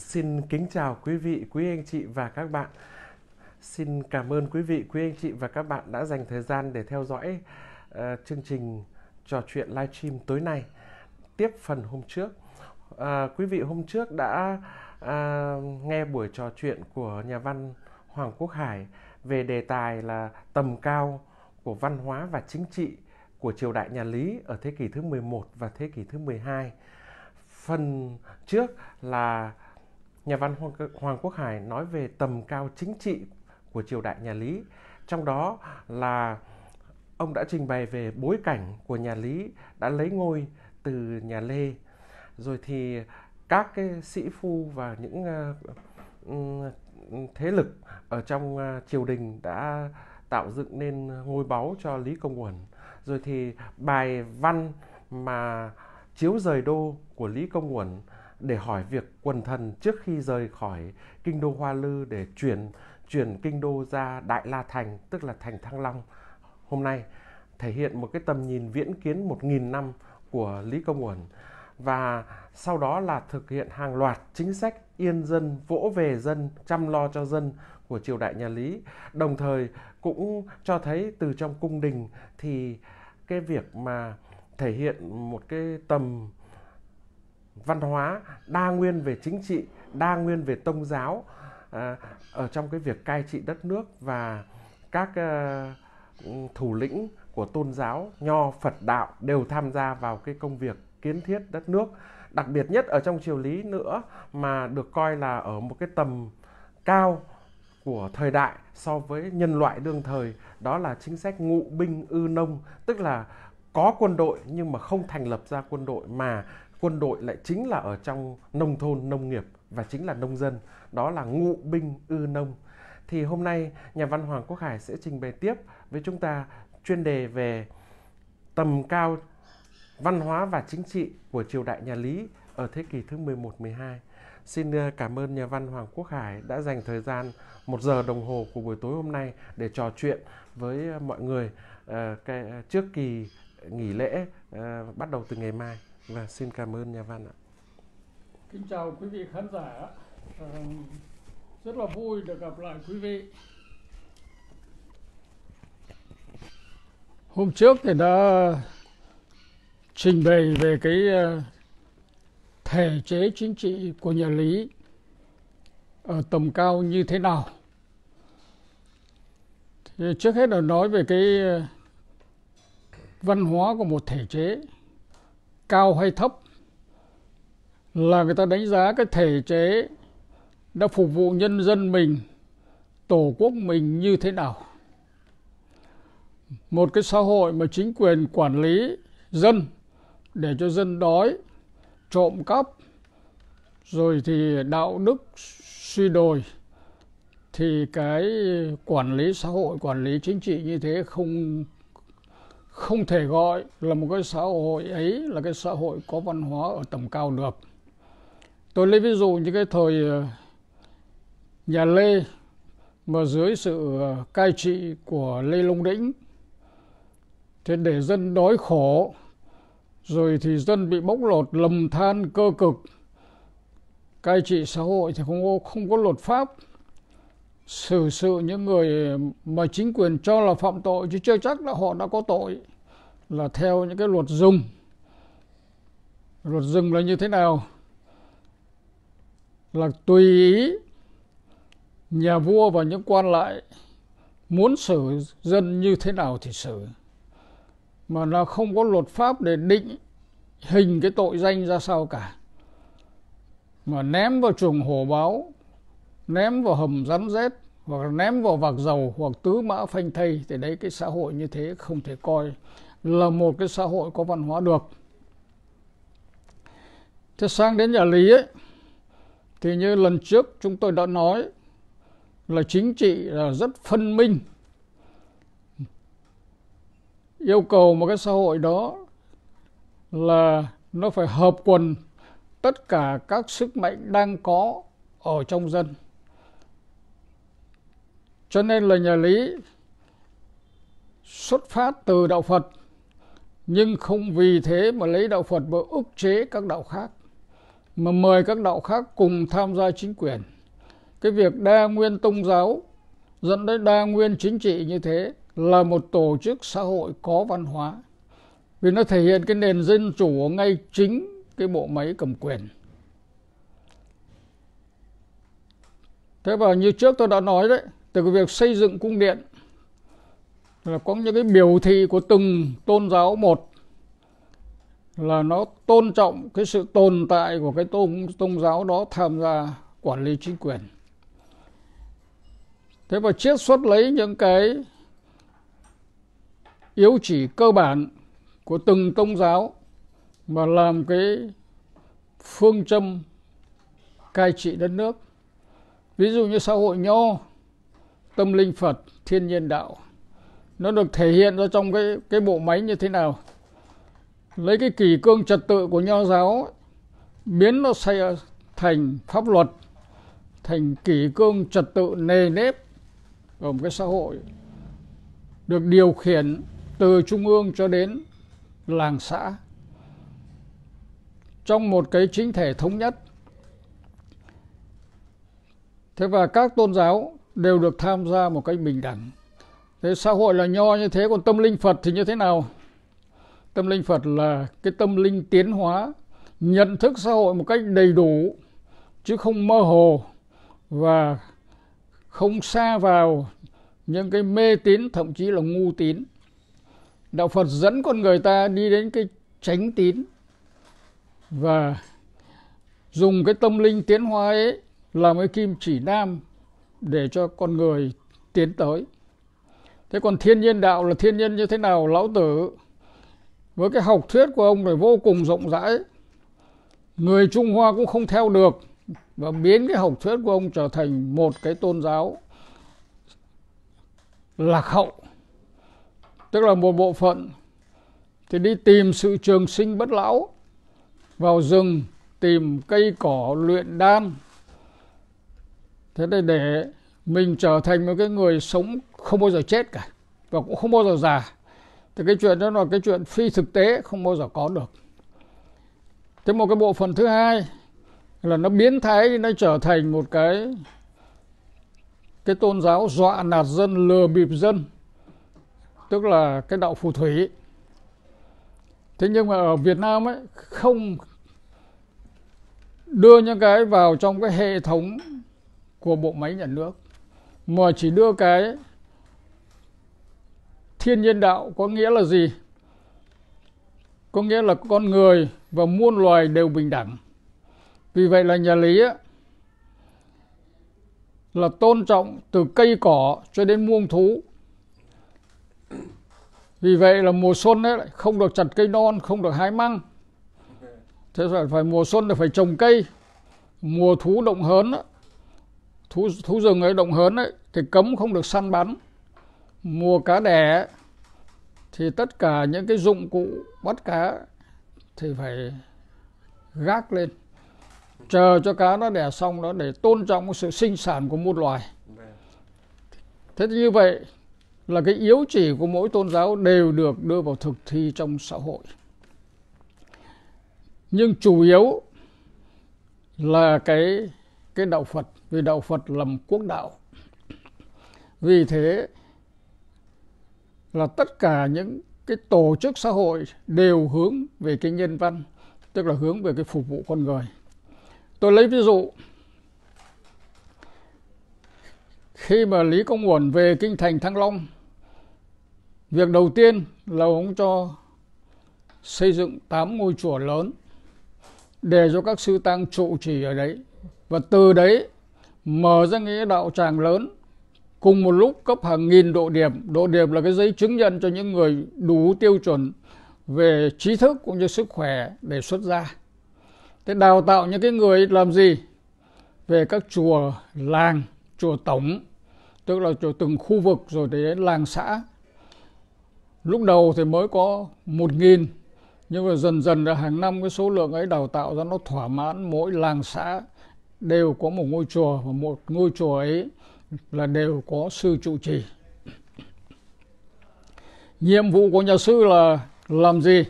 Xin kính chào quý vị, quý anh chị và các bạn. Xin cảm ơn quý vị, quý anh chị và các bạn đã dành thời gian để theo dõi uh, chương trình trò chuyện live stream tối nay. Tiếp phần hôm trước, uh, quý vị hôm trước đã uh, nghe buổi trò chuyện của nhà văn Hoàng Quốc Hải về đề tài là tầm cao của văn hóa và chính trị của triều đại nhà Lý ở thế kỷ thứ 11 và thế kỷ thứ 12. Phần trước là Nhà văn Hoàng Quốc Hải nói về tầm cao chính trị của triều đại nhà Lý, trong đó là ông đã trình bày về bối cảnh của nhà Lý đã lấy ngôi từ nhà Lê, rồi thì các cái sĩ phu và những ờ, thế lực ở trong ờ, triều đình đã tạo dựng nên ngôi báu cho Lý Công Uẩn. Rồi thì bài văn mà chiếu rời đô của Lý Công Uẩn để hỏi việc quần thần trước khi rời khỏi kinh đô Hoa Lư để chuyển chuyển kinh đô ra Đại La Thành, tức là thành Thăng Long hôm nay thể hiện một cái tầm nhìn viễn kiến 1.000 năm của Lý Công Uẩn và sau đó là thực hiện hàng loạt chính sách yên dân, vỗ về dân, chăm lo cho dân của triều đại nhà Lý. Đồng thời cũng cho thấy từ trong cung đình thì cái việc mà thể hiện một cái tầm văn hóa đa nguyên về chính trị đa nguyên về tôn giáo à, ở trong cái việc cai trị đất nước và các ờ, thủ lĩnh của tôn giáo nho phật đạo đều tham gia vào cái công việc kiến thiết đất nước đặc biệt nhất ở trong triều lý nữa mà được coi là ở một cái tầm cao của thời đại so với nhân loại đương thời đó là chính sách ngụ binh ư nông tức là có quân đội nhưng mà không thành lập ra quân đội mà quân đội lại chính là ở trong nông thôn nông nghiệp và chính là nông dân đó là ngụ binh ư nông thì hôm nay nhà văn Hoàng Quốc Hải sẽ trình bày tiếp với chúng ta chuyên đề về tầm cao văn hóa và chính trị của triều đại nhà Lý ở thế kỷ thứ 11-12. Xin ờ, cảm ơn nhà văn Hoàng Quốc Hải đã dành thời gian một giờ đồng hồ của buổi tối hôm nay để trò chuyện với ờ, mọi người ờ, trước kỳ nghỉ lễ bắt đầu từ ngày mai. Và vâng, xin cảm ơn nhà văn ạ. Kính chào quý vị khán giả. À, rất là vui được gặp lại quý vị. Hôm trước thì đã trình bày về cái ờ, thể chế chính trị của nhà Lý ở tầm cao như thế nào. Thì trước hết là nói về cái ờ, văn hóa của một thể chế cao hay thấp là người ta đánh giá cái thể chế đã phục vụ nhân dân mình tổ quốc mình như thế nào một cái xã hội mà chính quyền quản lý dân để cho dân đói trộm cắp rồi thì đạo đức suy đồi thì cái quản lý xã hội quản lý chính trị như thế không không thể gọi là một cái xã hội ấy là cái xã hội có văn hóa ở tầm cao được tôi lấy ví dụ như cái thời ờ, nhà lê mà dưới sự ờ, cai trị của lê long đĩnh thì để dân đói khổ rồi thì dân bị bóc lột lầm than cơ cực cai trị xã hội thì không có, không có luật pháp xử sự những người mà chính quyền cho là phạm tội chứ chưa chắc là họ đã có tội là theo những cái luật rừng luật rừng là như thế nào là tùy ý nhà vua và những quan lại muốn xử dân như thế nào thì xử mà nó không có luật pháp để định hình cái tội danh ra sao cả mà ném vào chuồng hổ báo ném vào hầm rắn rết hoặc là ném vào vạc dầu hoặc tứ mã phanh thây thì đấy cái xã hội như thế không thể coi là một cái xã hội có văn hóa được thế sang đến nhà lý ấy, thì như lần trước chúng tôi đã nói là chính trị là rất phân minh yêu cầu một cái xã hội đó là nó phải hợp quần tất cả các sức mạnh đang có ở trong dân cho nên là nhà lý xuất phát từ đạo phật nhưng không vì thế mà lấy đạo phật mà ức chế các đạo khác mà mời các đạo khác cùng tham gia chính quyền cái việc đa nguyên tôn giáo dẫn đến đa nguyên chính trị như thế là một tổ chức xã hội có văn hóa vì nó thể hiện cái nền dân chủ ngay chính cái bộ máy cầm quyền thế và như trước tôi đã nói đấy từ cái việc xây dựng cung điện là có những cái biểu thị của từng tôn giáo một là nó tôn trọng cái sự tồn tại của cái tôn tôn giáo đó tham gia quản lý chính quyền thế và chiết xuất lấy những cái yếu chỉ cơ bản của từng tôn giáo mà làm cái phương châm cai trị đất nước ví dụ như xã hội nho tâm linh Phật, thiên nhiên đạo. Nó được thể hiện ra trong cái cái bộ máy như thế nào. Lấy cái kỷ cương trật tự của nho giáo biến nó xây thành pháp luật, thành kỷ cương trật tự nề nếp ở một cái xã hội được điều khiển từ trung ương cho đến làng xã trong một cái chính thể thống nhất. Thế và các tôn giáo đều được tham gia một cách bình đẳng thế xã hội là nho như thế còn tâm linh phật thì như thế nào tâm linh phật là cái tâm linh tiến hóa nhận thức xã hội một cách đầy đủ chứ không mơ hồ và không xa vào những cái mê tín thậm chí là ngu tín đạo phật dẫn con người ta đi đến cái tránh tín và dùng cái tâm linh tiến hóa ấy làm cái kim chỉ nam để cho con người tiến tới thế còn thiên nhiên đạo là thiên nhiên như thế nào lão tử với cái học thuyết của ông này vô cùng rộng rãi người trung hoa cũng không theo được và biến cái học thuyết của ông trở thành một cái tôn giáo lạc hậu tức là một bộ phận thì đi tìm sự trường sinh bất lão vào rừng tìm cây cỏ luyện đan thế nên để mình trở thành một cái người sống không bao giờ chết cả và cũng không bao giờ già thì cái chuyện đó là cái chuyện phi thực tế không bao giờ có được thế một cái bộ phận thứ hai là nó biến thái nó trở thành một cái cái tôn giáo dọa nạt dân lừa bịp dân tức là cái đạo phù thủy thế nhưng mà ở Việt Nam ấy không đưa những cái vào trong cái hệ thống của bộ máy nhà nước mà chỉ đưa cái thiên nhiên đạo có nghĩa là gì có nghĩa là con người và muôn loài đều bình đẳng vì vậy là nhà lý ấy, là tôn trọng từ cây cỏ cho đến muông thú vì vậy là mùa xuân ấy, không được chặt cây non không được hái măng thế phải, phải mùa xuân là phải trồng cây mùa thú động hớn ấy, thú thú rừng ở động hớn ấy thì cấm không được săn bắn mùa cá đẻ thì tất cả những cái dụng cụ bắt cá thì phải gác lên chờ cho cá nó đẻ xong nó để tôn trọng sự sinh sản của một loài thế như vậy là cái yếu chỉ của mỗi tôn giáo đều được đưa vào thực thi trong xã hội nhưng chủ yếu là cái cái đạo Phật vì đạo Phật làm quốc đạo. Vì thế là tất cả những cái tổ chức xã hội đều hướng về cái nhân văn, tức là hướng về cái phục vụ con người. Tôi lấy ví dụ khi mà Lý Công Uẩn về kinh thành Thăng Long, việc đầu tiên là ông cho xây dựng 8 ngôi chùa lớn để cho các sư tăng trụ trì ở đấy và từ đấy mở ra nghĩa đạo tràng lớn cùng một lúc cấp hàng nghìn độ điểm độ điểm là cái giấy chứng nhận cho những người đủ tiêu chuẩn về trí thức cũng như sức khỏe để xuất gia thế đào tạo những cái người làm gì về các chùa làng chùa tổng tức là chùa từng khu vực rồi đến làng xã lúc đầu thì mới có một nghìn nhưng mà dần dần là hàng năm cái số lượng ấy đào tạo ra nó thỏa mãn mỗi làng xã đều có một ngôi chùa và một ngôi chùa ấy là đều có sư trụ trì nhiệm vụ của nhà sư là làm gì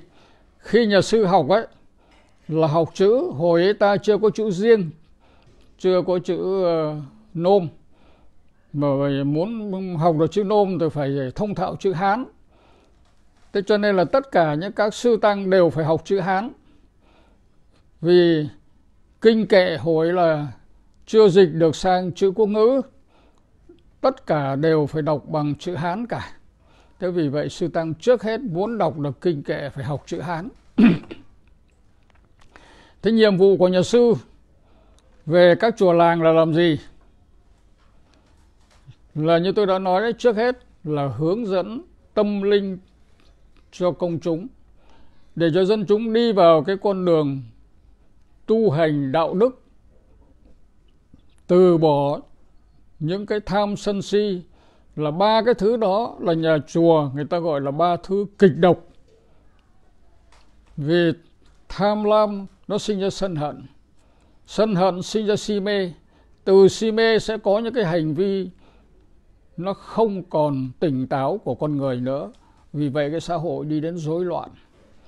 khi nhà sư học ấy là học chữ hồi ấy ta chưa có chữ riêng chưa có chữ uh, nôm mà muốn học được chữ nôm thì phải thông thạo chữ hán thế cho nên là tất cả những các sư tăng đều phải học chữ hán vì kinh kệ hồi là chưa dịch được sang chữ quốc ngữ tất cả đều phải đọc bằng chữ hán cả thế vì vậy sư tăng trước hết muốn đọc được kinh kệ phải học chữ hán thế nhiệm vụ của nhà sư về các chùa làng là làm gì là như tôi đã nói đấy trước hết là hướng dẫn tâm linh cho công chúng để cho dân chúng đi vào cái con đường tu hành đạo đức từ bỏ những cái tham sân si là ba cái thứ đó là nhà chùa người ta gọi là ba thứ kịch độc vì tham lam nó sinh ra sân hận sân hận sinh ra si mê từ si mê sẽ có những cái hành vi nó không còn tỉnh táo của con người nữa vì vậy cái xã hội đi đến rối loạn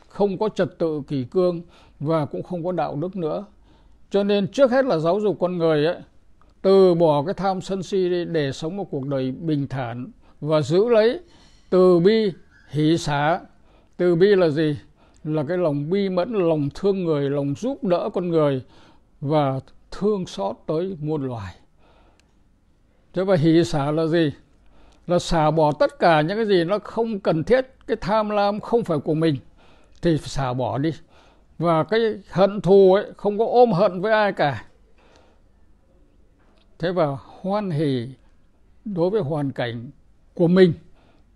không có trật tự kỷ cương và cũng không có đạo đức nữa cho nên trước hết là giáo dục con người ấy từ bỏ cái tham sân si đi để sống một cuộc đời bình thản và giữ lấy từ bi hỷ xả từ bi là gì là cái lòng bi mẫn lòng thương người lòng giúp đỡ con người và thương xót tới muôn loài thế và hỷ xả là gì là xả bỏ tất cả những cái gì nó không cần thiết cái tham lam không phải của mình thì xả bỏ đi và cái hận thù ấy không có ôm hận với ai cả thế và hoan hỉ đối với hoàn cảnh của mình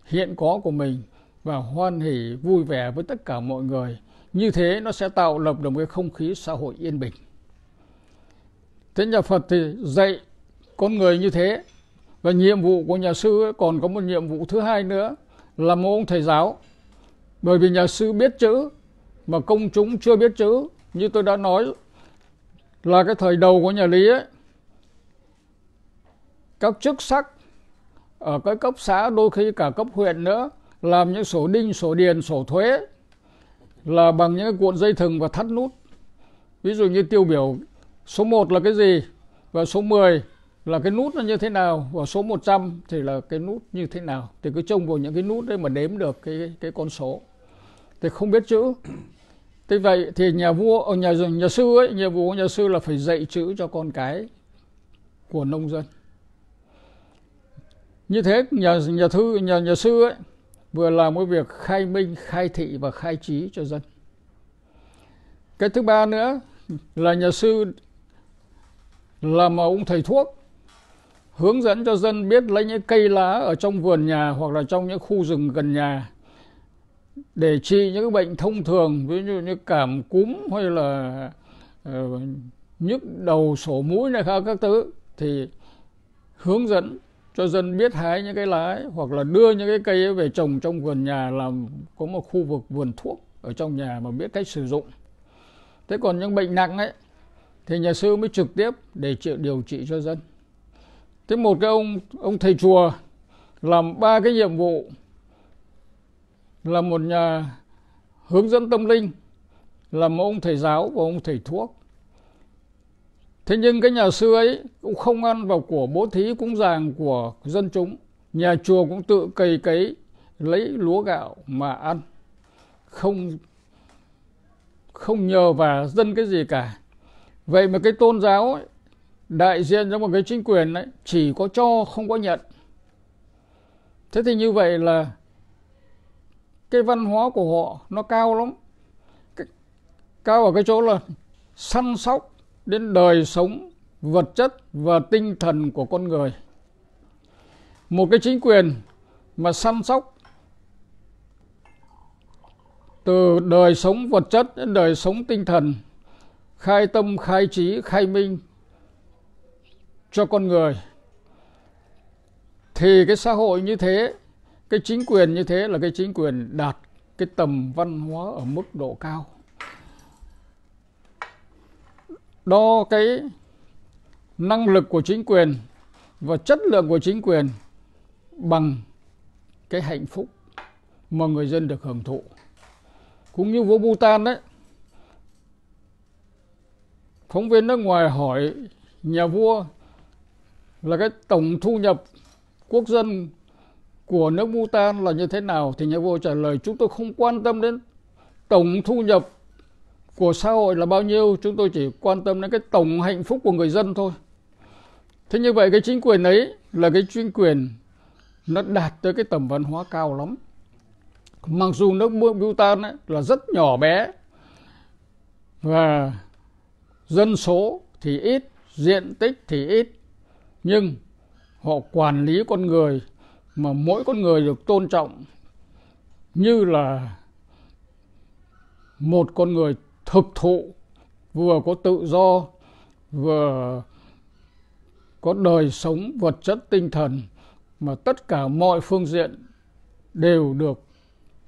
hiện có của mình và hoan hỉ vui vẻ với tất cả mọi người như thế nó sẽ tạo lập được một cái không khí xã hội yên bình thế nhà phật thì dạy con người như thế và nhiệm vụ của nhà sư ấy còn có một nhiệm vụ thứ hai nữa là một ông thầy giáo bởi vì nhà sư biết chữ mà công chúng chưa biết chữ như tôi đã nói là cái thời đầu của nhà lý ấy các chức sắc ở cái cấp xã đôi khi cả cấp huyện nữa làm những sổ đinh sổ điền sổ thuế là bằng những cuộn dây thừng và thắt nút ví dụ như tiêu biểu số 1 là cái gì và số 10 là cái nút nó như thế nào và số 100 thì là cái nút như thế nào thì cứ trông vào những cái nút đấy mà đếm được cái cái con số thì không biết chữ thế vậy thì nhà vua ở ờ, nhà nhà sư ấy nhà vua nhà sư là phải dạy chữ cho con cái của nông dân như thế nhà nhà thư nhà nhà sư ấy vừa làm cái việc khai minh khai thị và khai trí cho dân cái thứ ba nữa là nhà sư là một ông thầy thuốc hướng dẫn cho dân biết lấy những cây lá ở trong vườn nhà hoặc là trong những khu rừng gần nhà để trị những bệnh thông thường ví dụ như cảm cúm hay là ờ, nhức đầu sổ mũi này khác các thứ thì hướng dẫn cho dân biết hái những cái lá ấy, hoặc là đưa những cái cây ấy về trồng trong vườn nhà làm có một khu vực vườn thuốc ở trong nhà mà biết cách sử dụng thế còn những bệnh nặng ấy thì nhà sư mới trực tiếp để chịu điều trị cho dân thế một cái ông ông thầy chùa làm ba cái nhiệm vụ là một nhà hướng dẫn tâm linh là một ông thầy giáo và ông thầy thuốc thế nhưng cái nhà sư ấy cũng không ăn vào của bố thí cúng dàng của dân chúng nhà chùa cũng tự cày cấy lấy lúa gạo mà ăn không không nhờ và dân cái gì cả vậy mà cái tôn giáo ấy, đại diện cho một cái chính quyền ấy, chỉ có cho không có nhận thế thì như vậy là cái văn hóa của họ nó cao lắm cao ở cái chỗ là săn sóc đến đời sống vật chất và tinh thần của con người một cái chính quyền mà săn sóc từ đời sống vật chất đến đời sống tinh thần khai tâm khai trí khai minh cho con người thì cái xã hội như thế cái chính quyền như thế là cái chính quyền đạt cái tầm văn hóa ở mức độ cao đo cái năng lực của chính quyền và chất lượng của chính quyền bằng cái hạnh phúc mà người dân được hưởng thụ cũng như vua Bhutan đấy phóng viên nước ngoài hỏi nhà vua là cái tổng thu nhập quốc dân của nước Bhutan là như thế nào thì nhà vua trả lời chúng tôi không quan tâm đến tổng thu nhập của xã hội là bao nhiêu chúng tôi chỉ quan tâm đến cái tổng hạnh phúc của người dân thôi thế như vậy cái chính quyền ấy là cái chính quyền nó đạt tới cái tầm văn hóa cao lắm mặc dù nước Bhutan ấy là rất nhỏ bé và dân số thì ít diện tích thì ít nhưng họ quản lý con người mà mỗi con người được tôn trọng như là một con người thực thụ vừa có tự do vừa có đời sống vật chất tinh thần mà tất cả mọi phương diện đều được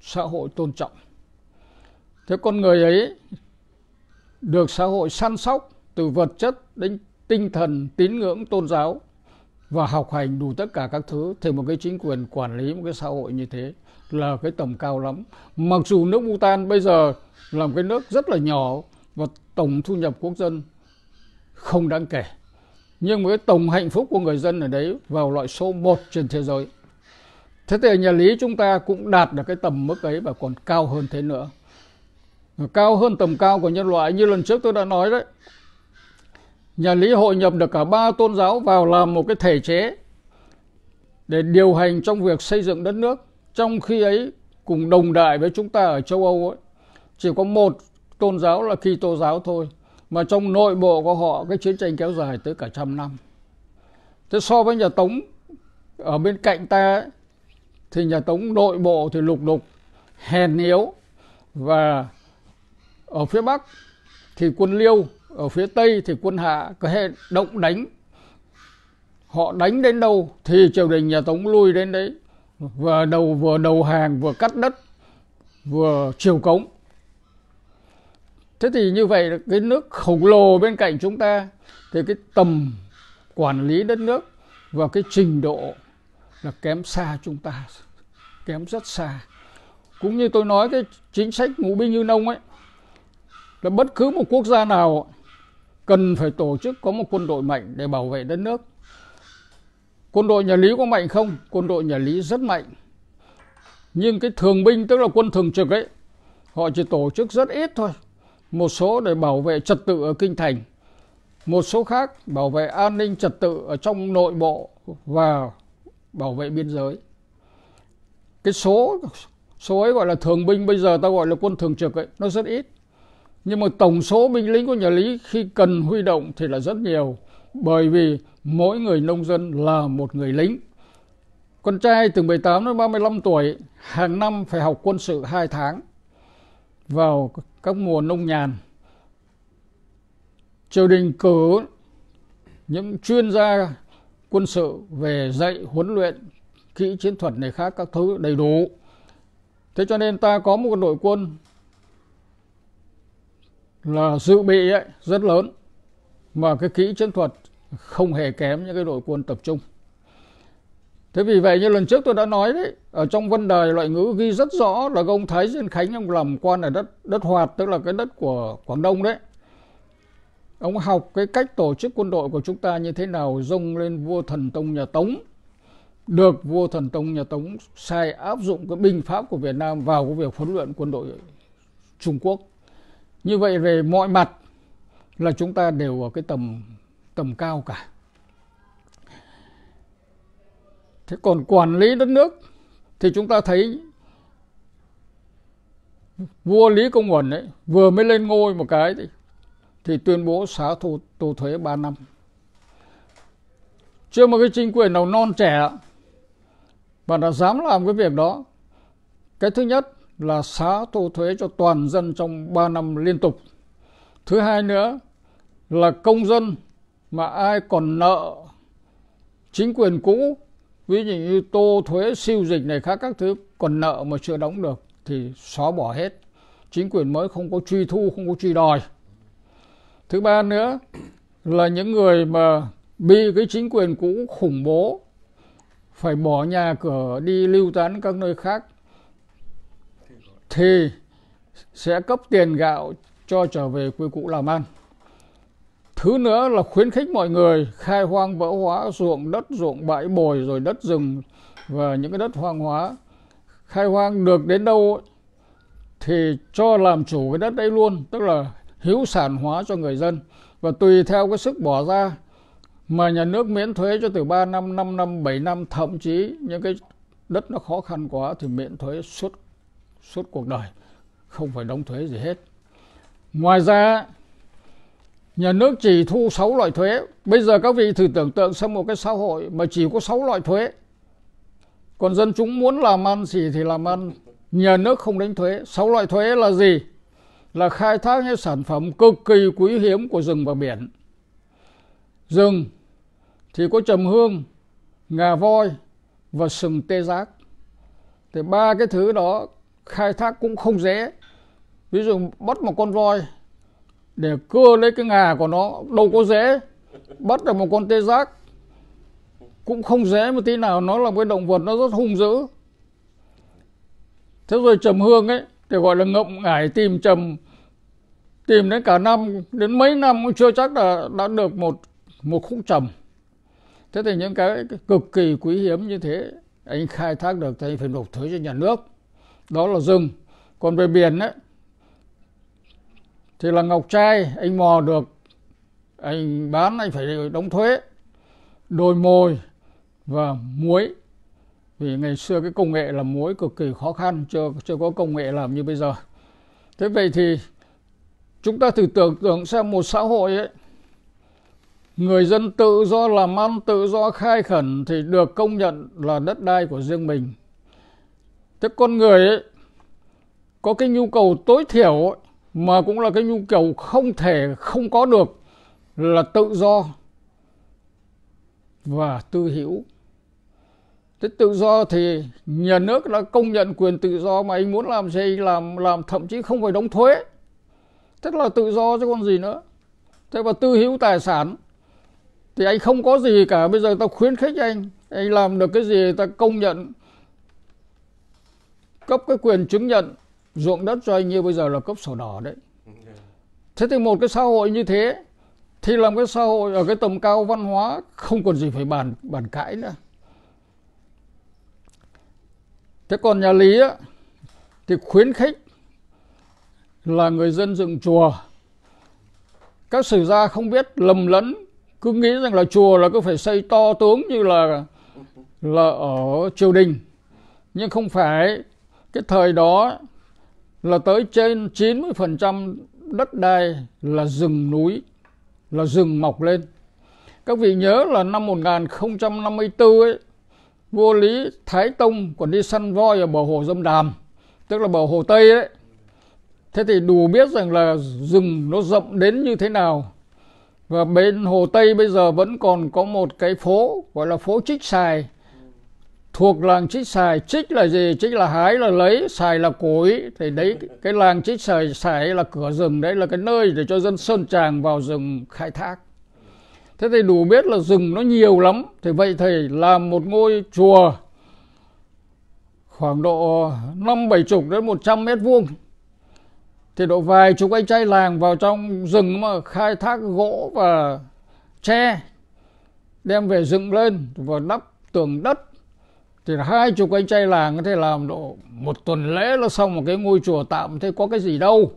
xã hội tôn trọng thế con người ấy được xã hội săn sóc từ vật chất đến tinh thần tín ngưỡng tôn giáo và học hành đủ tất cả các thứ thì một cái chính quyền quản lý một cái xã hội như thế là cái tầm cao lắm mặc dù nước Bhutan bây giờ là một cái nước rất là nhỏ và tổng thu nhập quốc dân không đáng kể nhưng với tổng hạnh phúc của người dân ở đấy vào loại số 1 trên thế giới thế thì nhà lý chúng ta cũng đạt được cái tầm mức ấy và còn cao hơn thế nữa cao hơn tầm cao của nhân loại như lần trước tôi đã nói đấy nhà lý hội nhập được cả ba tôn giáo vào làm một cái thể chế để điều hành trong việc xây dựng đất nước trong khi ấy cùng đồng đại với chúng ta ở châu âu ấy chỉ có một tôn giáo là tô giáo thôi mà trong nội bộ của họ cái chiến tranh kéo dài tới cả trăm năm thế so với nhà tống ở bên cạnh ta ấy, thì nhà tống nội bộ thì lục đục hèn yếu và ở phía bắc thì quân liêu ở phía tây thì quân hạ có thể động đánh họ đánh đến đâu thì triều đình nhà tống lui đến đấy vừa đầu vừa đầu hàng vừa cắt đất vừa chiều cống thế thì như vậy cái nước khổng lồ bên cạnh chúng ta thì cái tầm quản lý đất nước và cái trình độ là kém xa chúng ta kém rất xa cũng như tôi nói cái chính sách ngũ binh như nông ấy là bất cứ một quốc gia nào cần phải tổ chức có một quân đội mạnh để bảo vệ đất nước. Quân đội nhà Lý có mạnh không? Quân đội nhà Lý rất mạnh. Nhưng cái thường binh tức là quân thường trực ấy, họ chỉ tổ chức rất ít thôi. Một số để bảo vệ trật tự ở kinh thành, một số khác bảo vệ an ninh trật tự ở trong nội bộ và bảo vệ biên giới. Cái số số ấy gọi là thường binh bây giờ ta gọi là quân thường trực ấy, nó rất ít nhưng mà tổng số binh lính của nhà Lý khi cần huy động thì là rất nhiều bởi vì mỗi người nông dân là một người lính. Con trai từ 18 đến 35 tuổi hàng năm phải học quân sự 2 tháng vào các mùa nông nhàn. Triều đình cử những chuyên gia quân sự về dạy huấn luyện kỹ chiến thuật này khác các thứ đầy đủ. Thế cho nên ta có một đội quân là dự bị ấy, rất lớn mà cái kỹ chiến thuật không hề kém những cái đội quân tập trung thế vì vậy như lần trước tôi đã nói đấy ở trong vấn đề loại ngữ ghi rất rõ là ông thái diên khánh ông làm quan ở đất đất hoạt tức là cái đất của quảng đông đấy ông học cái cách tổ chức quân đội của chúng ta như thế nào dông lên vua thần tông nhà tống được vua thần tông nhà tống sai áp dụng cái binh pháp của việt nam vào cái việc huấn luyện quân đội trung quốc như vậy về mọi mặt là chúng ta đều ở cái tầm tầm cao cả thế còn quản lý đất nước thì chúng ta thấy vua lý công uẩn ấy vừa mới lên ngôi một cái thì, thì tuyên bố xá thu thu thuế 3 năm chưa một cái chính quyền nào non trẻ mà đã dám làm cái việc đó cái thứ nhất là xá thu thuế cho toàn dân trong 3 năm liên tục. Thứ hai nữa là công dân mà ai còn nợ chính quyền cũ ví dụ như tô thuế siêu dịch này khác các thứ còn nợ mà chưa đóng được thì xóa bỏ hết chính quyền mới không có truy thu không có truy đòi thứ ba nữa là những người mà bị cái chính quyền cũ khủng bố phải bỏ nhà cửa đi lưu tán các nơi khác thì sẽ cấp tiền gạo cho trở về quê cũ làm ăn. Thứ nữa là khuyến khích mọi người khai hoang vỡ hóa ruộng đất, ruộng bãi bồi rồi đất rừng và những cái đất hoang hóa. Khai hoang được đến đâu thì cho làm chủ cái đất đấy luôn, tức là hữu sản hóa cho người dân và tùy theo cái sức bỏ ra mà nhà nước miễn thuế cho từ 3 năm, 5 năm, 7 năm thậm chí những cái đất nó khó khăn quá thì miễn thuế suốt suốt cuộc đời không phải đóng thuế gì hết ngoài ra nhà nước chỉ thu 6 loại thuế bây giờ các vị thử tưởng tượng xem một cái xã hội mà chỉ có 6 loại thuế còn dân chúng muốn làm ăn gì thì làm ăn nhà nước không đánh thuế 6 loại thuế là gì là khai thác những sản phẩm cực kỳ quý hiếm của rừng và biển rừng thì có trầm hương ngà voi và sừng tê giác thì ba cái thứ đó khai thác cũng không dễ ví dụ bắt một con voi để cưa lấy cái ngà của nó đâu có dễ bắt được một con tê giác cũng không dễ một tí nào nó là một cái động vật nó rất hung dữ thế rồi trầm hương ấy thì gọi là ngậm ngải tìm trầm tìm đến cả năm đến mấy năm cũng chưa chắc là đã được một một khúc trầm thế thì những cái cực kỳ quý hiếm như thế anh khai thác được thì anh phải nộp thuế cho nhà nước đó là rừng còn về biển ấy, thì là ngọc trai anh mò được anh bán anh phải đóng thuế đồi mồi và muối vì ngày xưa cái công nghệ làm muối cực kỳ khó khăn chưa chưa có công nghệ làm như bây giờ thế vậy thì chúng ta thử tưởng tượng xem một xã hội ấy người dân tự do làm ăn tự do khai khẩn thì được công nhận là đất đai của riêng mình thế con người ấy có cái nhu cầu tối thiểu ấy, mà cũng là cái nhu cầu không thể không có được là tự do và tư hữu thế tự do thì nhà nước đã công nhận quyền tự do mà anh muốn làm gì làm làm thậm chí không phải đóng thuế thế là tự do chứ còn gì nữa thế và tư hữu tài sản thì anh không có gì cả bây giờ ta khuyến khích anh anh làm được cái gì ta công nhận cấp cái quyền chứng nhận ruộng đất cho anh như bây giờ là cấp sổ đỏ đấy thế thì một cái xã hội như thế thì làm cái xã hội ở cái tầm cao văn hóa không còn gì phải bàn bàn cãi nữa thế còn nhà lý á, thì khuyến khích là người dân dựng chùa các sử gia không biết lầm lẫn cứ nghĩ rằng là chùa là cứ phải xây to tướng như là là ở triều đình nhưng không phải cái thời đó là tới trên 90% đất đai là rừng núi, là rừng mọc lên. Các vị nhớ là năm 1054 ấy, vua Lý Thái Tông còn đi săn voi ở bờ hồ Dâm Đàm, tức là bờ hồ Tây đấy. Thế thì đủ biết rằng là rừng nó rộng đến như thế nào. Và bên hồ Tây bây giờ vẫn còn có một cái phố gọi là phố Trích Sài thuộc làng chích xài chích là gì chích là hái là lấy xài là cối thì đấy ừ. cái làng chích xài xài là cửa rừng đấy là cái nơi để cho dân sơn tràng vào rừng khai thác thế thì đủ biết là rừng nó nhiều lắm thì vậy thầy làm một ngôi chùa khoảng độ năm bảy chục đến một trăm mét vuông thì độ vài chục anh trai làng vào trong rừng mà khai thác gỗ và tre đem về dựng lên và đắp tường đất thì hai chục anh trai làng thế làm độ một tuần lễ nó xong một cái ngôi chùa tạm thế có cái gì đâu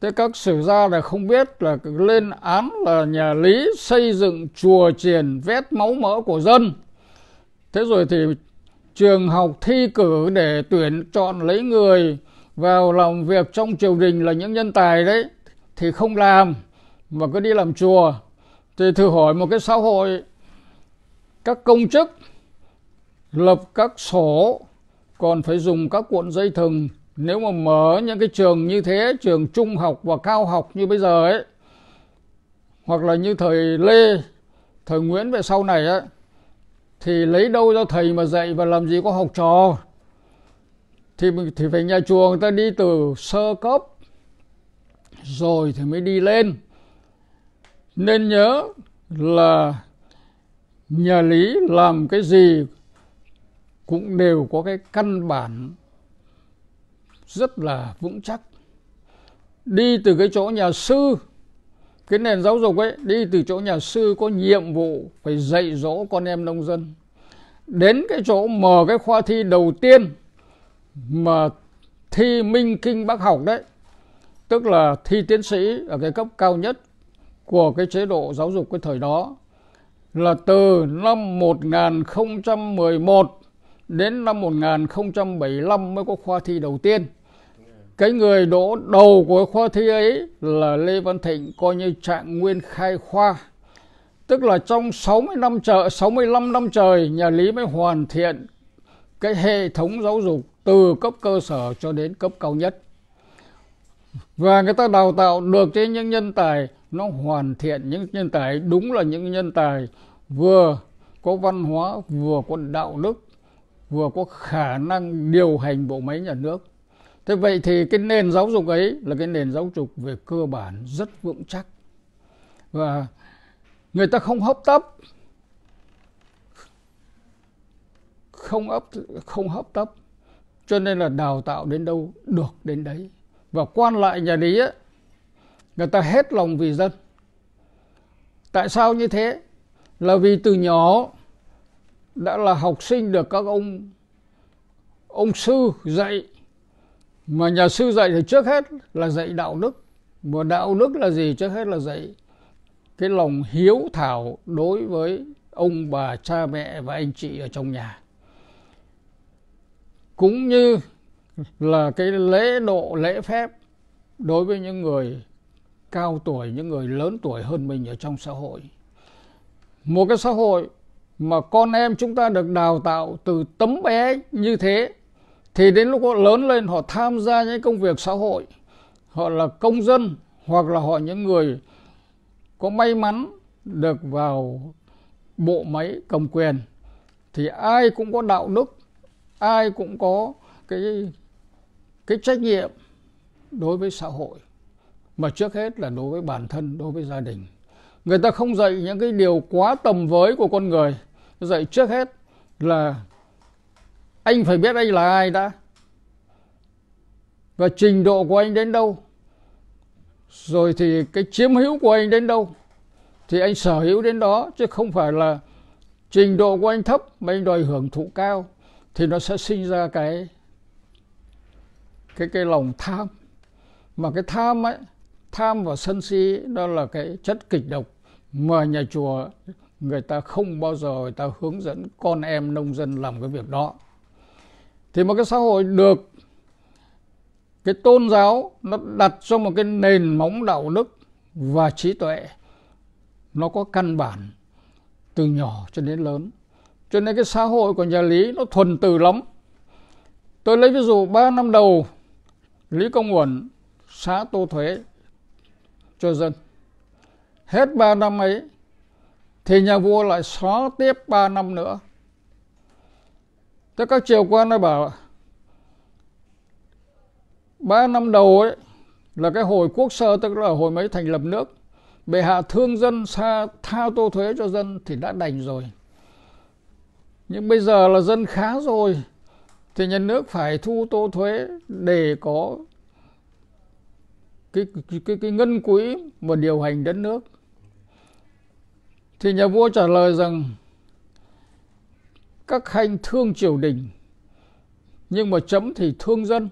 thế các sử gia là không biết là lên án là nhà lý xây dựng chùa triền vét máu mỡ của dân thế rồi thì trường học thi cử để tuyển chọn lấy người vào làm việc trong triều đình là những nhân tài đấy thì không làm mà cứ đi làm chùa thì thử hỏi một cái xã hội các công chức lập các sổ còn phải dùng các cuộn dây thừng nếu mà mở những cái trường như thế trường trung học và cao học như bây giờ ấy hoặc là như thời lê thời nguyễn về sau này ấy thì lấy đâu ra thầy mà dạy và làm gì có học trò thì thì phải nhà chùa người ta đi từ sơ cấp rồi thì mới đi lên nên nhớ là nhà lý làm cái gì cũng đều có cái căn bản rất là vững chắc đi từ cái chỗ nhà sư cái nền giáo dục ấy đi từ chỗ nhà sư có nhiệm vụ phải dạy dỗ con em nông dân đến cái chỗ mở cái khoa thi đầu tiên mà thi minh kinh bác học đấy tức là thi tiến sĩ ở cái cấp cao nhất của cái chế độ giáo dục cái thời đó là từ năm 1011 đến năm 1075 mới có khoa thi đầu tiên. Cái người đỗ đầu của khoa thi ấy là Lê Văn Thịnh coi như trạng nguyên khai khoa. Tức là trong 60 năm trời, 65 năm trời nhà Lý mới hoàn thiện cái hệ thống giáo dục từ cấp cơ sở cho đến cấp cao nhất. Và người ta đào tạo được cho những nhân tài nó hoàn thiện những nhân tài đúng là những nhân tài vừa có văn hóa vừa có đạo đức vừa có khả năng điều hành bộ máy nhà nước thế vậy thì cái nền giáo dục ấy là cái nền giáo dục về cơ bản rất vững chắc và người ta không hấp tấp không hấp không hấp tấp cho nên là đào tạo đến đâu được đến đấy và quan lại nhà lý á, người ta hết lòng vì dân tại sao như thế là vì từ nhỏ đã là học sinh được các ông ông sư dạy mà nhà sư dạy thì trước hết là dạy đạo đức mà đạo đức là gì trước hết là dạy cái lòng hiếu thảo đối với ông bà cha mẹ và anh chị ở trong nhà cũng như là cái lễ độ lễ phép đối với những người cao tuổi những người lớn tuổi hơn mình ở trong xã hội một cái xã hội mà con em chúng ta được đào tạo từ tấm bé như thế thì đến lúc họ lớn lên họ tham gia những công việc xã hội họ là công dân hoặc là họ những người có may mắn được vào bộ máy cầm quyền thì ai cũng có đạo đức ai cũng có cái cái trách nhiệm đối với xã hội mà trước hết là đối với bản thân đối với gia đình người ta không dạy những cái điều quá tầm với của con người dạy trước hết là anh phải biết anh là ai đã và trình độ của anh đến đâu rồi thì cái chiếm hữu của anh đến đâu thì anh sở hữu đến đó chứ không phải là trình độ của anh thấp mà anh đòi hưởng thụ cao thì nó sẽ sinh ra cái cái cái lòng tham mà cái tham ấy tham và sân si đó là cái chất kịch độc mà nhà chùa người ta không bao giờ người ta hướng dẫn con em nông dân làm cái việc đó thì một cái xã hội được cái tôn giáo nó đặt cho một cái nền móng đạo đức và trí tuệ nó có căn bản từ nhỏ cho đến lớn cho nên cái xã hội của nhà lý nó thuần từ lắm tôi lấy ví dụ ba năm đầu lý công uẩn xã tô thuế cho dân Hết ba năm ấy thì nhà vua lại xóa tiếp ba năm nữa. Thế các triều quan nó bảo ba năm đầu ấy là cái hồi quốc sơ tức là hồi mấy thành lập nước bệ hạ thương dân xa thao tô thuế cho dân thì đã đành rồi nhưng bây giờ là dân khá rồi thì nhà nước phải thu tô thuế để có cái cái cái, cái ngân quỹ mà điều hành đất nước thì nhà vua trả lời rằng các khanh thương triều đình nhưng mà chấm thì thương dân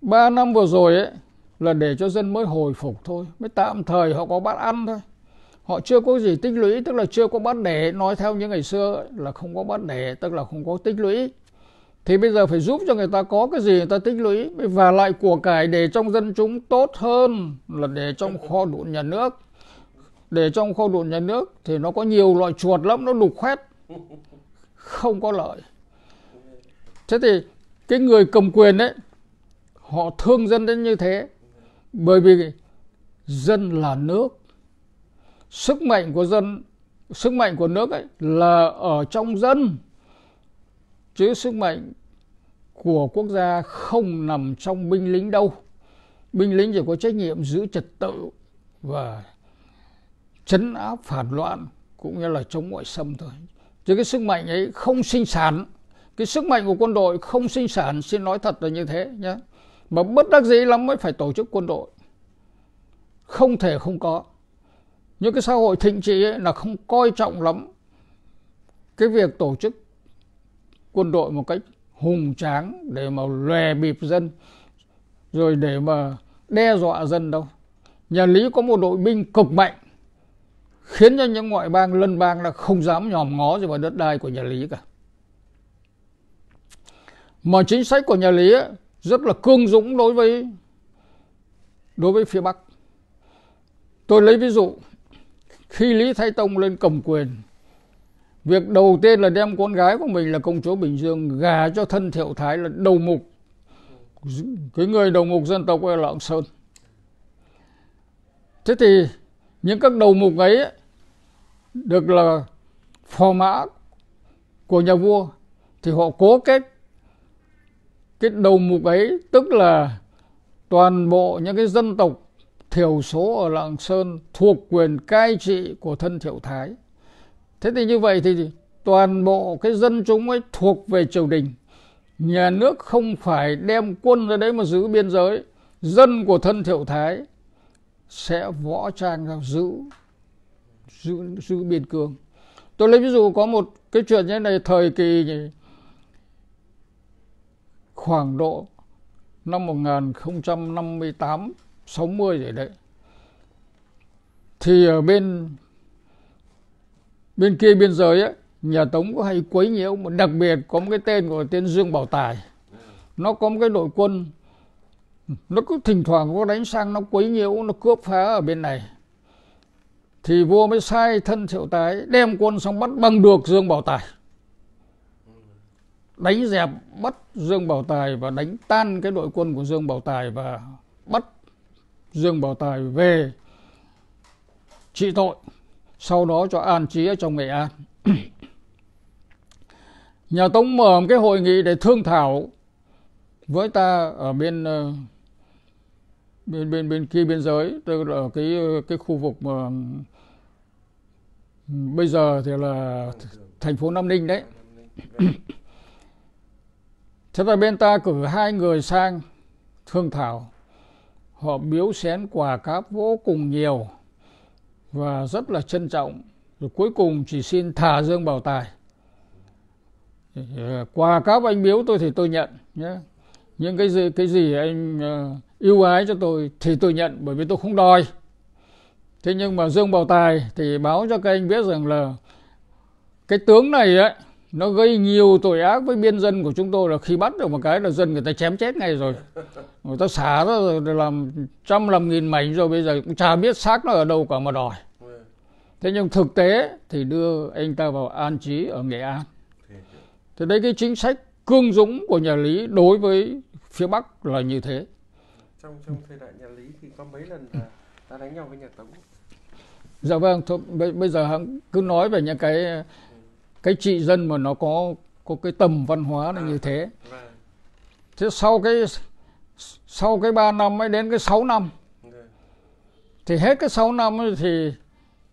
ba năm vừa rồi ấy là để cho dân mới hồi phục thôi mới tạm thời họ có bát ăn thôi họ chưa có gì tích lũy tức là chưa có bát để nói theo như ngày xưa ấy, là không có bát để tức là không có tích lũy thì bây giờ phải giúp cho người ta có cái gì người ta tích lũy và lại của cải để trong dân chúng tốt hơn là để trong kho đủ nhà nước để trong khâu đồn nhà nước thì nó có nhiều loại chuột lắm nó đục khoét không có lợi thế thì cái người cầm quyền đấy họ thương dân đến như thế bởi vì dân là nước sức mạnh của dân sức mạnh của nước ấy là ở trong dân chứ sức mạnh của quốc gia không nằm trong binh lính đâu binh lính chỉ có trách nhiệm giữ trật tự và chấn áp phản loạn cũng như là chống ngoại xâm thôi chứ cái sức mạnh ấy không sinh sản cái sức mạnh của quân đội không sinh sản xin nói thật là như thế nhé mà bất đắc dĩ lắm mới phải tổ chức quân đội không thể không có những cái xã hội thịnh trị ấy là không coi trọng lắm cái việc tổ chức quân đội một cách hùng tráng để mà lòe bịp dân rồi để mà đe dọa dân đâu nhà lý có một đội binh cực mạnh khiến cho những ngoại bang lân bang là không dám nhòm ngó gì vào đất đai của nhà Lý cả. Mà chính sách của nhà Lý rất là cương dũng đối với đối với phía Bắc. Tôi lấy ví dụ khi Lý Thái Tông lên cầm quyền Việc đầu tiên là đem con gái của mình là công chúa Bình Dương gà cho thân thiệu thái là đầu mục. Cái người đầu mục dân tộc là Lạng Sơn. Thế thì những các đầu mục ấy được là phò mã của nhà vua thì họ cố kết cái đầu mục ấy tức là toàn bộ những cái dân tộc thiểu số ở lạng sơn thuộc quyền cai trị của thân thiểu thái thế thì như vậy thì toàn bộ cái dân chúng ấy thuộc về triều đình nhà nước không phải đem quân ra đấy mà giữ biên giới dân của thân thiểu thái sẽ võ trang ra giữ giữ giữ biên cương tôi lấy ví dụ có một cái chuyện như này thời kỳ gì? khoảng độ năm 1058 60 vậy đấy thì ở bên bên kia biên giới ấy, nhà Tống có hay quấy nhiễu mà đặc biệt có một cái tên của tên Dương Bảo Tài nó có một cái đội quân nó cứ thỉnh thoảng có đánh sang nó quấy nhiễu nó cướp phá ở bên này thì vua mới sai thân thiệu tái đem quân xong bắt bằng được dương bảo tài đánh dẹp bắt dương bảo tài và đánh tan cái đội quân của dương bảo tài và bắt dương bảo tài về trị tội sau đó cho an trí ở trong nghệ an nhà tống mở một cái hội nghị để thương thảo với ta ở bên ờ, bên bên bên kia biên giới tức là cái cái khu vực mà bây giờ thì là thành phố Nam Ninh đấy. Thế là bên ta cử hai người sang thương thảo. Họ biếu xén quà cáp vô cùng nhiều và rất là trân trọng. Rồi cuối cùng chỉ xin thả Dương Bảo Tài. Ờ, quà cáp anh biếu tôi thì tôi nhận nhé những cái gì, cái gì anh ờ, yêu ái cho tôi thì tôi nhận bởi vì tôi không đòi thế nhưng mà dương bảo tài thì báo cho các anh biết rằng là cái tướng này ấy nó gây nhiều tội ác với biên dân của chúng tôi là khi bắt được một cái là dân người ta chém chết ngay rồi người ta xả ra rồi làm trăm làm nghìn mảnh rồi bây giờ cũng chả biết xác nó ở đâu cả mà đòi thế nhưng thực tế thì đưa anh ta vào an trí ở nghệ an thì đấy cái chính sách cương dũng của nhà Lý đối với phía Bắc là như thế. Trong trong thời đại nhà Lý thì có mấy lần là đã đánh nhau với nhà Tống. Dạ vâng, thôi, bây bây giờ hắn cứ nói về những cái cái trị dân mà nó có có cái tầm văn hóa là như thế. Vâng. Thế sau cái sau cái 3 năm mới đến cái 6 năm. Vâng. Thì hết cái 6 năm thì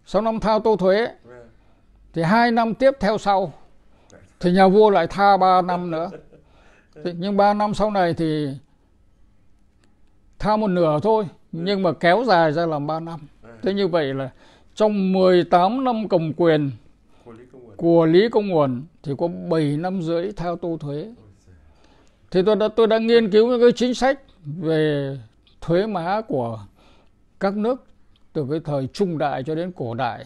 6 năm thao tô thuế. Vâng. Thì hai năm tiếp theo sau thì nhà vua lại tha 3 năm nữa thì, nhưng 3 năm sau này thì tha một nửa thôi nhưng mà kéo dài ra làm 3 năm thế như vậy là trong 18 năm cầm quyền của Lý Công Nguồn thì có 7 năm rưỡi theo tô thuế thì tôi đã tôi đã nghiên cứu những cái chính sách về thuế má của các nước từ cái thời trung đại cho đến cổ đại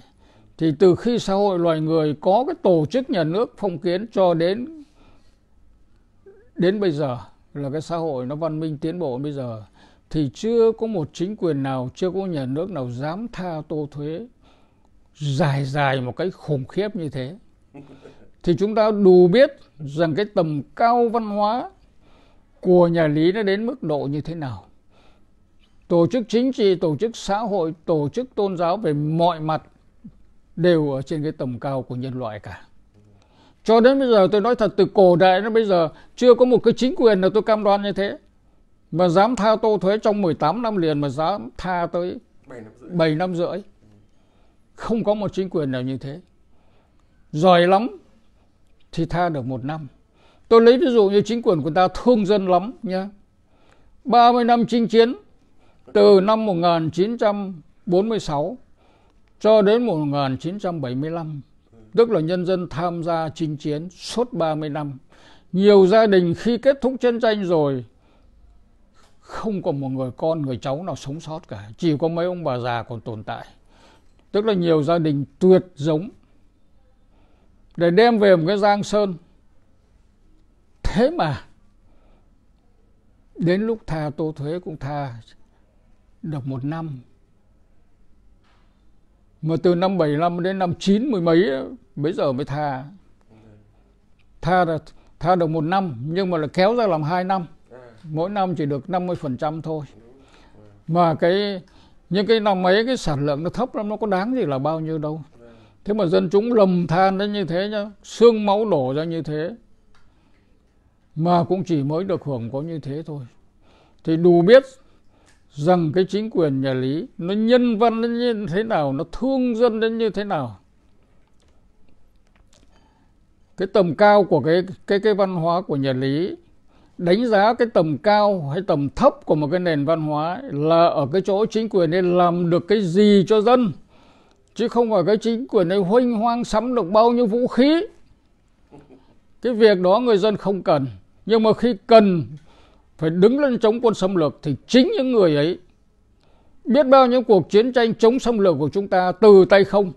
thì từ khi xã hội loài người có cái tổ chức nhà nước phong kiến cho đến đến bây giờ là cái xã hội nó văn minh tiến bộ bây giờ thì chưa có một chính quyền nào chưa có nhà nước nào dám tha tô thuế dài dài một cái khủng khiếp như thế thì chúng ta đủ biết rằng cái tầm cao văn hóa của nhà lý nó đến mức độ như thế nào tổ chức chính trị tổ chức xã hội tổ chức tôn giáo về mọi mặt đều ở trên cái tầm cao của nhân loại cả cho đến bây giờ tôi nói thật từ cổ đại đến bây giờ chưa có một cái chính quyền nào tôi cam đoan như thế mà dám tha tô thuế trong 18 năm liền mà dám tha tới 7 năm rưỡi, không có một chính quyền nào như thế giỏi lắm thì tha được một năm tôi lấy ví dụ như chính quyền của ta thương dân lắm nhá 30 năm chinh chiến từ năm 1946 cho đến 1975 tức là nhân dân tham gia chinh chiến suốt 30 năm. Nhiều gia đình khi kết thúc chiến tranh rồi không còn một người con người cháu nào sống sót cả, chỉ có mấy ông bà già còn tồn tại. Tức là nhiều gia đình tuyệt giống để đem về một cái Giang Sơn. Thế mà đến lúc tha tô thuế cũng tha được một năm mà từ năm 75 đến năm 9 mười mấy bây giờ mới tha tha là tha được một năm nhưng mà là kéo ra làm hai năm mỗi năm chỉ được 50% thôi mà cái những cái năm mấy cái sản lượng nó thấp lắm nó có đáng gì là bao nhiêu đâu thế mà dân chúng lầm than đến như thế nhá xương máu đổ ra như thế mà cũng chỉ mới được hưởng có như thế thôi thì đủ biết rằng cái chính quyền nhà Lý nó nhân văn đến như thế nào, nó thương dân đến như thế nào. Cái tầm cao của cái cái cái văn hóa của nhà Lý đánh giá cái tầm cao hay tầm thấp của một cái nền văn hóa là ở cái chỗ chính quyền nên làm được cái gì cho dân chứ không phải cái chính quyền ấy huênh hoang sắm được bao nhiêu vũ khí cái việc đó người dân không cần nhưng mà khi cần phải đứng lên chống quân xâm lược thì chính những người ấy biết bao nhiêu cuộc chiến tranh chống xâm lược của chúng ta từ tay không.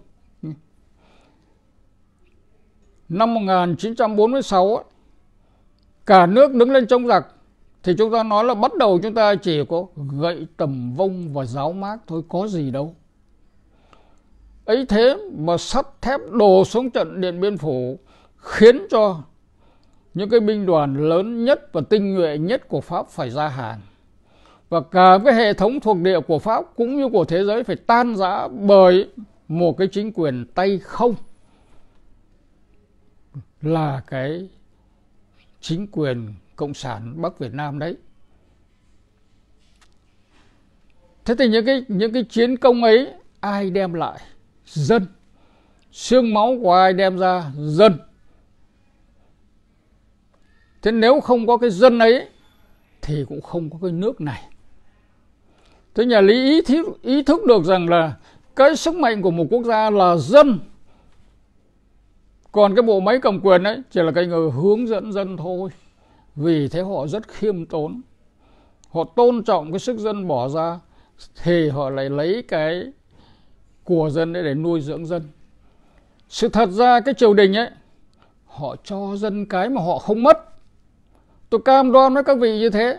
Năm 1946 cả nước đứng lên chống giặc thì chúng ta nói là bắt đầu chúng ta chỉ có gậy tầm vông và giáo mác thôi có gì đâu. Ấy thế mà sắt thép đổ xuống trận Điện Biên Phủ khiến cho những cái binh đoàn lớn nhất và tinh nhuệ nhất của Pháp phải ra hàng. Và cả cái hệ thống thuộc địa của Pháp cũng như của thế giới phải tan rã bởi một cái chính quyền tay không là cái chính quyền cộng sản Bắc Việt Nam đấy. Thế thì những cái những cái chiến công ấy ai đem lại? Dân. Xương máu của ai đem ra? Dân thế nếu không có cái dân ấy thì cũng không có cái nước này thế nhà lý ý thức, ý thức được rằng là cái sức mạnh của một quốc gia là dân còn cái bộ máy cầm quyền ấy chỉ là cái người hướng dẫn dân thôi vì thế họ rất khiêm tốn họ tôn trọng cái sức dân bỏ ra thì họ lại lấy cái của dân để, để nuôi dưỡng dân sự thật ra cái triều đình ấy họ cho dân cái mà họ không mất Tôi cam đoan với các vị như thế.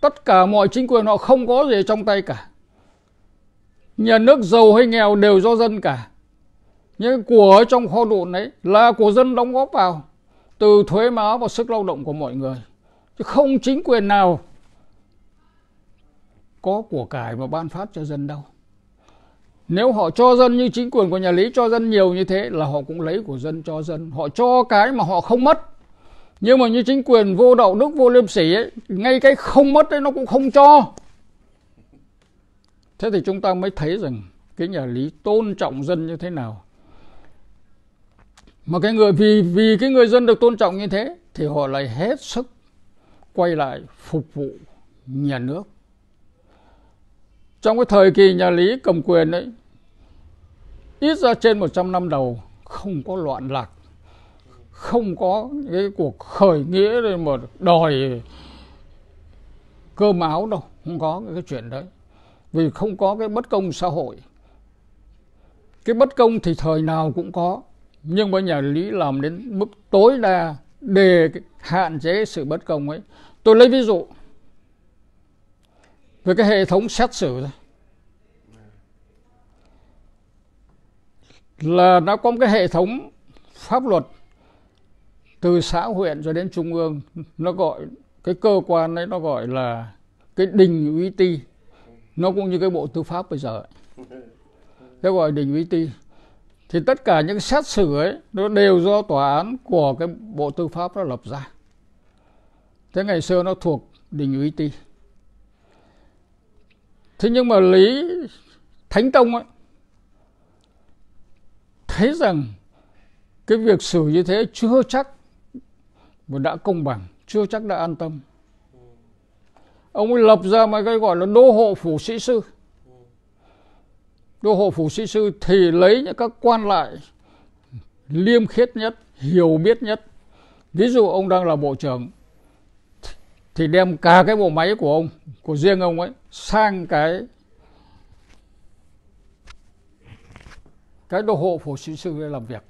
Tất cả mọi chính quyền họ không có gì trong tay cả. Nhà nước giàu hay nghèo đều do dân cả. Những của ở trong kho đồn đấy là của dân đóng góp vào. Từ thuế má và sức lao động của mọi người. Chứ không chính quyền nào có của cải mà ban phát cho dân đâu. Nếu họ cho dân như chính quyền của nhà Lý cho dân nhiều như thế là họ cũng lấy của dân cho dân. Họ cho cái mà họ không mất nhưng mà như chính quyền vô đạo đức vô liêm sỉ ấy, ngay cái không mất ấy nó cũng không cho thế thì chúng ta mới thấy rằng cái nhà lý tôn trọng dân như thế nào mà cái người vì vì cái người dân được tôn trọng như thế thì họ lại hết sức quay lại phục vụ nhà nước trong cái thời kỳ nhà lý cầm quyền ấy ít ra trên 100 năm đầu không có loạn lạc không có cái cuộc khởi nghĩa rồi mà đòi cơm áo đâu không có cái chuyện đấy vì không có cái bất công xã hội cái bất công thì thời nào cũng có nhưng mà nhà lý làm đến mức tối đa để hạn chế sự bất công ấy tôi lấy ví dụ về cái hệ thống xét xử thôi là nó có một cái hệ thống pháp luật từ xã huyện cho đến trung ương nó gọi cái cơ quan đấy nó gọi là cái đình uy ti nó cũng như cái bộ tư pháp bây giờ ấy. gọi đình uy ti thì tất cả những xét xử ấy nó đều do tòa án của cái bộ tư pháp nó lập ra thế ngày xưa nó thuộc đình uy ti thế nhưng mà lý thánh tông ấy thấy rằng cái việc xử như thế chưa chắc mà đã công bằng chưa chắc đã an tâm ông ấy lập ra mà cái gọi là đô hộ phủ sĩ sư đô hộ phủ sĩ sư thì lấy những các quan lại liêm khiết nhất hiểu biết nhất ví dụ ông đang là bộ trưởng thì đem cả cái bộ máy của ông của riêng ông ấy sang cái cái đô hộ phủ sĩ sư để làm việc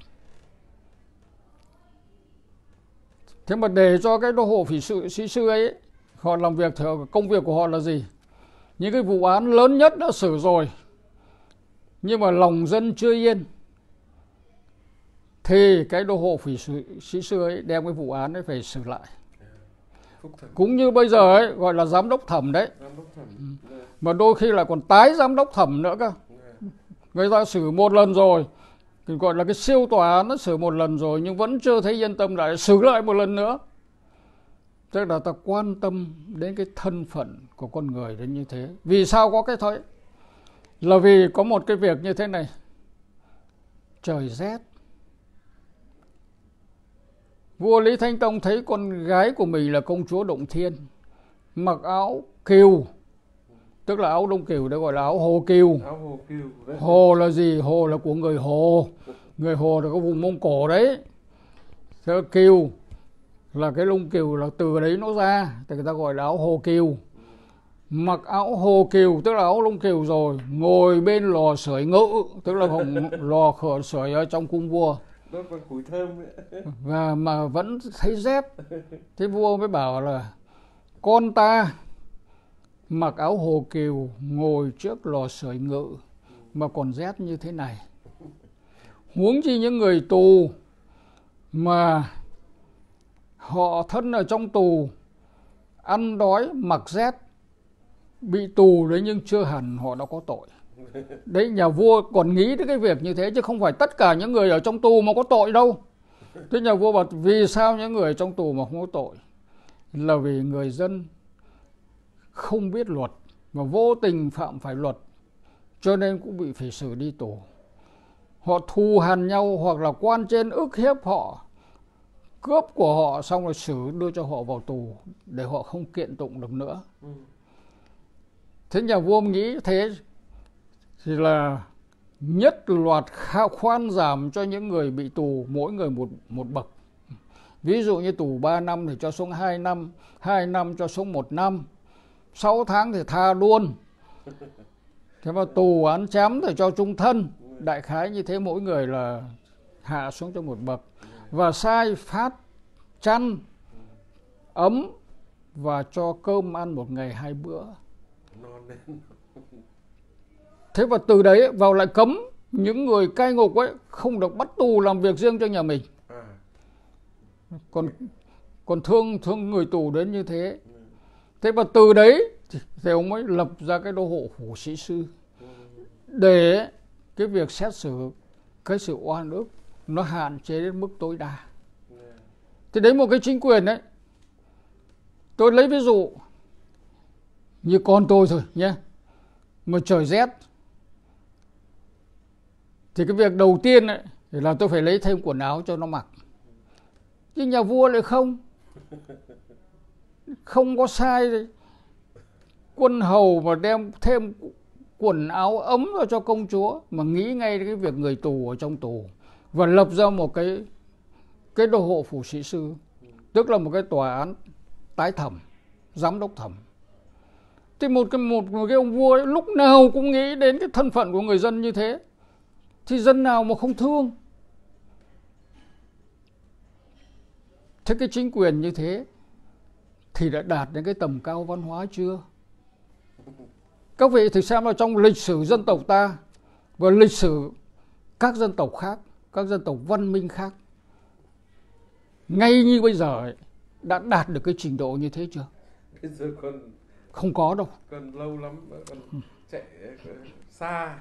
thế mà để cho cái đô hộ phỉ sự sĩ sư ấy họ làm việc thì công việc của họ là gì những cái vụ án lớn nhất đã xử rồi nhưng mà lòng dân chưa yên thì cái đô hộ phỉ sự, sĩ sư ấy đem cái vụ án ấy về xử lại cũng như bây giờ ấy gọi là giám đốc thẩm đấy mà đôi khi là còn tái giám đốc thẩm nữa cơ dạ. người ta xử một lần rồi gọi là cái siêu tòa nó xử một lần rồi nhưng vẫn chưa thấy yên tâm lại xử lại một lần nữa tức là ta quan tâm đến cái thân phận của con người đến như thế vì sao có cái thế là vì có một cái việc như thế này trời rét vua lý thanh tông thấy con gái của mình là công chúa động thiên mặc áo kiều tức là áo đông kiều để gọi là áo hồ kiều vâng. hồ, là gì hồ là của người hồ người hồ là có vùng mông cổ đấy Thế kiều là cái lông kiều là từ đấy nó ra thì người ta gọi là áo hồ kiều mặc áo hồ kiều tức là áo lông kiều rồi ngồi bên lò sưởi ngự tức là hồng lò khở sưởi ở trong cung vua và mà vẫn thấy rét thế vua mới bảo là con ta mặc áo hồ kiều ngồi trước lò sưởi ngự mà còn rét như thế này huống chi những người tù mà họ thân ở trong tù ăn đói mặc rét bị tù đấy nhưng chưa hẳn họ đã có tội đấy nhà vua còn nghĩ tới cái việc như thế chứ không phải tất cả những người ở trong tù mà có tội đâu thế nhà vua bảo vì sao những người ở trong tù mà không có tội là vì người dân không biết luật mà vô tình phạm phải luật cho nên cũng bị phải xử đi tù họ thù hằn nhau hoặc là quan trên ức hiếp họ cướp của họ xong rồi xử đưa cho họ vào tù để họ không kiện tụng được nữa ừ. thế nhà vua nghĩ thế thì là nhất loạt khoan giảm cho những người bị tù mỗi người một một bậc ví dụ như tù 3 năm thì cho xuống 2 năm 2 năm cho xuống 1 năm 6 tháng thì tha luôn thế mà tù án chém thì cho trung thân đại khái như thế mỗi người là hạ xuống cho một bậc và sai phát chăn ấm và cho cơm ăn một ngày hai bữa thế và từ đấy vào lại cấm những người cai ngục ấy không được bắt tù làm việc riêng cho nhà mình à. còn còn thương thương người tù đến như thế thế và từ đấy thì ông mới lập ra cái đô hộ phủ sĩ sư để cái việc xét xử cái sự oan ức nó hạn chế đến mức tối đa thì đấy một cái chính quyền đấy tôi lấy ví dụ như con tôi thôi nhé mà trời rét thì cái việc đầu tiên ấy, là tôi phải lấy thêm quần áo cho nó mặc nhưng nhà vua lại không không có sai quân hầu mà đem thêm quần áo ấm vào cho công chúa mà nghĩ ngay đến cái việc người tù ở trong tù và lập ra một cái cái đô hộ phủ sĩ sư tức là một cái tòa án tái thẩm giám đốc thẩm thì một cái một, một cái ông vua ấy, lúc nào cũng nghĩ đến cái thân phận của người dân như thế thì dân nào mà không thương thế cái chính quyền như thế thì đã đạt đến cái tầm cao văn hóa chưa? Các vị thì xem là trong lịch sử dân tộc ta và lịch sử các dân tộc khác, các dân tộc văn minh khác ngay như bây giờ ấy, đã đạt được cái trình độ như thế chưa? giờ Còn, không có đâu. Còn lâu lắm, còn ừ. chạy xa.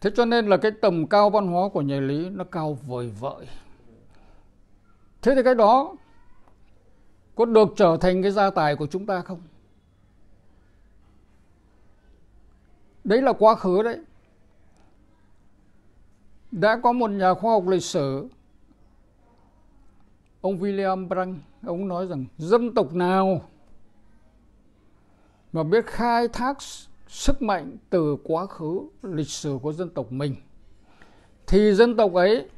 thế cho nên là cái tầm cao văn hóa của nhà Lý nó cao vời vợi. Thế thì cái đó có được trở thành cái gia tài của chúng ta không đấy là quá khứ đấy đã có một nhà khoa học lịch sử ông William Brang, ông nói rằng dân tộc nào mà biết khai thác sức mạnh từ quá khứ lịch sử của dân tộc mình thì dân tộc ấy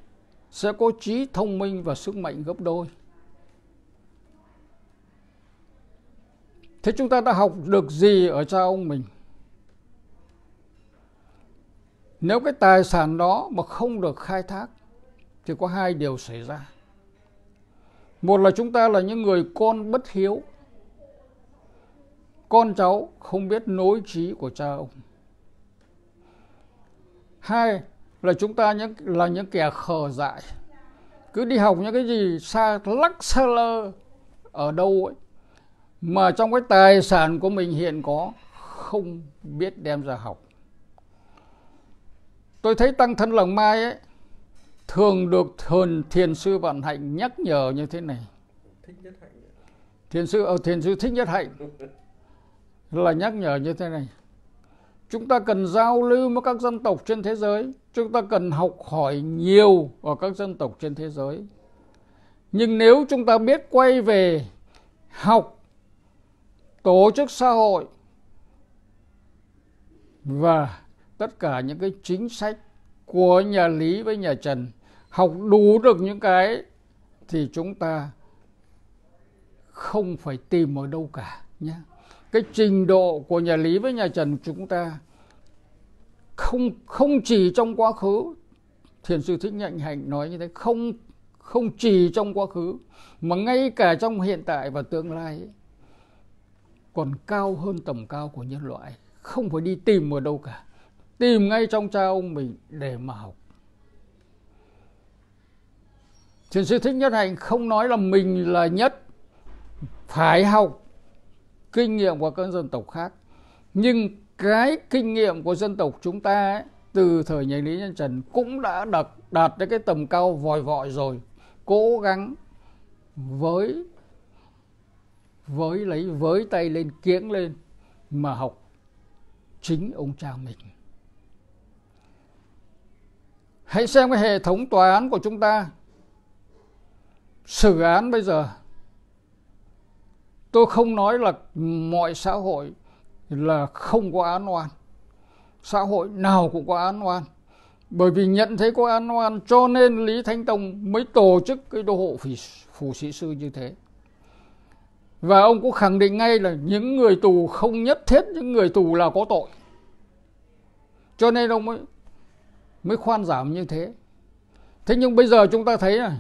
sẽ có trí thông minh và sức mạnh gấp đôi Thế chúng ta đã học được gì ở cha ông mình? Nếu cái tài sản đó mà không được khai thác thì có hai điều xảy ra. Một là chúng ta là những người con bất hiếu. Con cháu không biết nối trí của cha ông. Hai là chúng ta những là những kẻ khờ dại. Cứ đi học những cái gì xa lắc xa lơ ở đâu ấy mà trong cái tài sản của mình hiện có không biết đem ra học tôi thấy tăng thân lòng mai ấy thường được thần thiền sư vạn hạnh nhắc nhở như thế này thiền sư ở ờ, thiền sư thích nhất hạnh là nhắc nhở như thế này chúng ta cần giao lưu với các dân tộc trên thế giới chúng ta cần học hỏi nhiều ở các dân tộc trên thế giới nhưng nếu chúng ta biết quay về học tổ chức xã hội và tất cả những cái chính sách của nhà lý với nhà trần học đủ được những cái thì chúng ta không phải tìm ở đâu cả nhé cái trình độ của nhà lý với nhà trần chúng ta không không chỉ trong quá khứ thiền sư thích nhạnh hạnh nói như thế không không chỉ trong quá khứ mà ngay cả trong hiện tại và tương lai ấy, còn cao hơn tầm cao của nhân loại không phải đi tìm ở đâu cả tìm ngay trong cha ông mình để mà học thiền sư thích nhất hạnh không nói là mình là nhất phải học kinh nghiệm của các dân tộc khác nhưng cái kinh nghiệm của dân tộc chúng ta ấy, từ thời nhà lý nhân trần cũng đã đạt đạt đến cái tầm cao vòi vọi rồi cố gắng với với lấy với tay lên kiếng lên mà học chính ông cha mình hãy xem cái hệ thống tòa án của chúng ta xử án bây giờ tôi không nói là mọi xã hội là không có án oan xã hội nào cũng có án oan bởi vì nhận thấy có án oan cho nên lý thánh tông mới tổ chức cái đô hộ phủ sĩ sư như thế và ông cũng khẳng định ngay là những người tù không nhất thiết những người tù là có tội cho nên ông mới mới khoan giảm như thế thế nhưng bây giờ chúng ta thấy là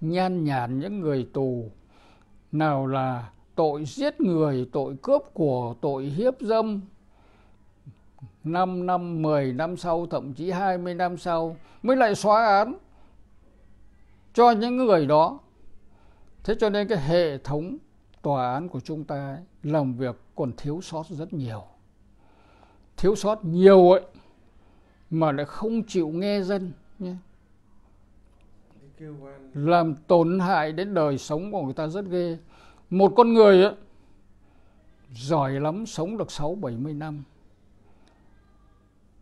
nhan nhản những người tù nào là tội giết người tội cướp của tội hiếp dâm 5 năm, 10 năm sau, thậm chí 20 năm sau mới lại xóa án cho những người đó. Thế cho nên cái hệ thống tòa án của chúng ta làm việc còn thiếu sót rất nhiều thiếu sót nhiều ấy mà lại không chịu nghe dân nhé làm tổn hại đến đời sống của người ta rất ghê một con người ấy, giỏi lắm sống được sáu bảy mươi năm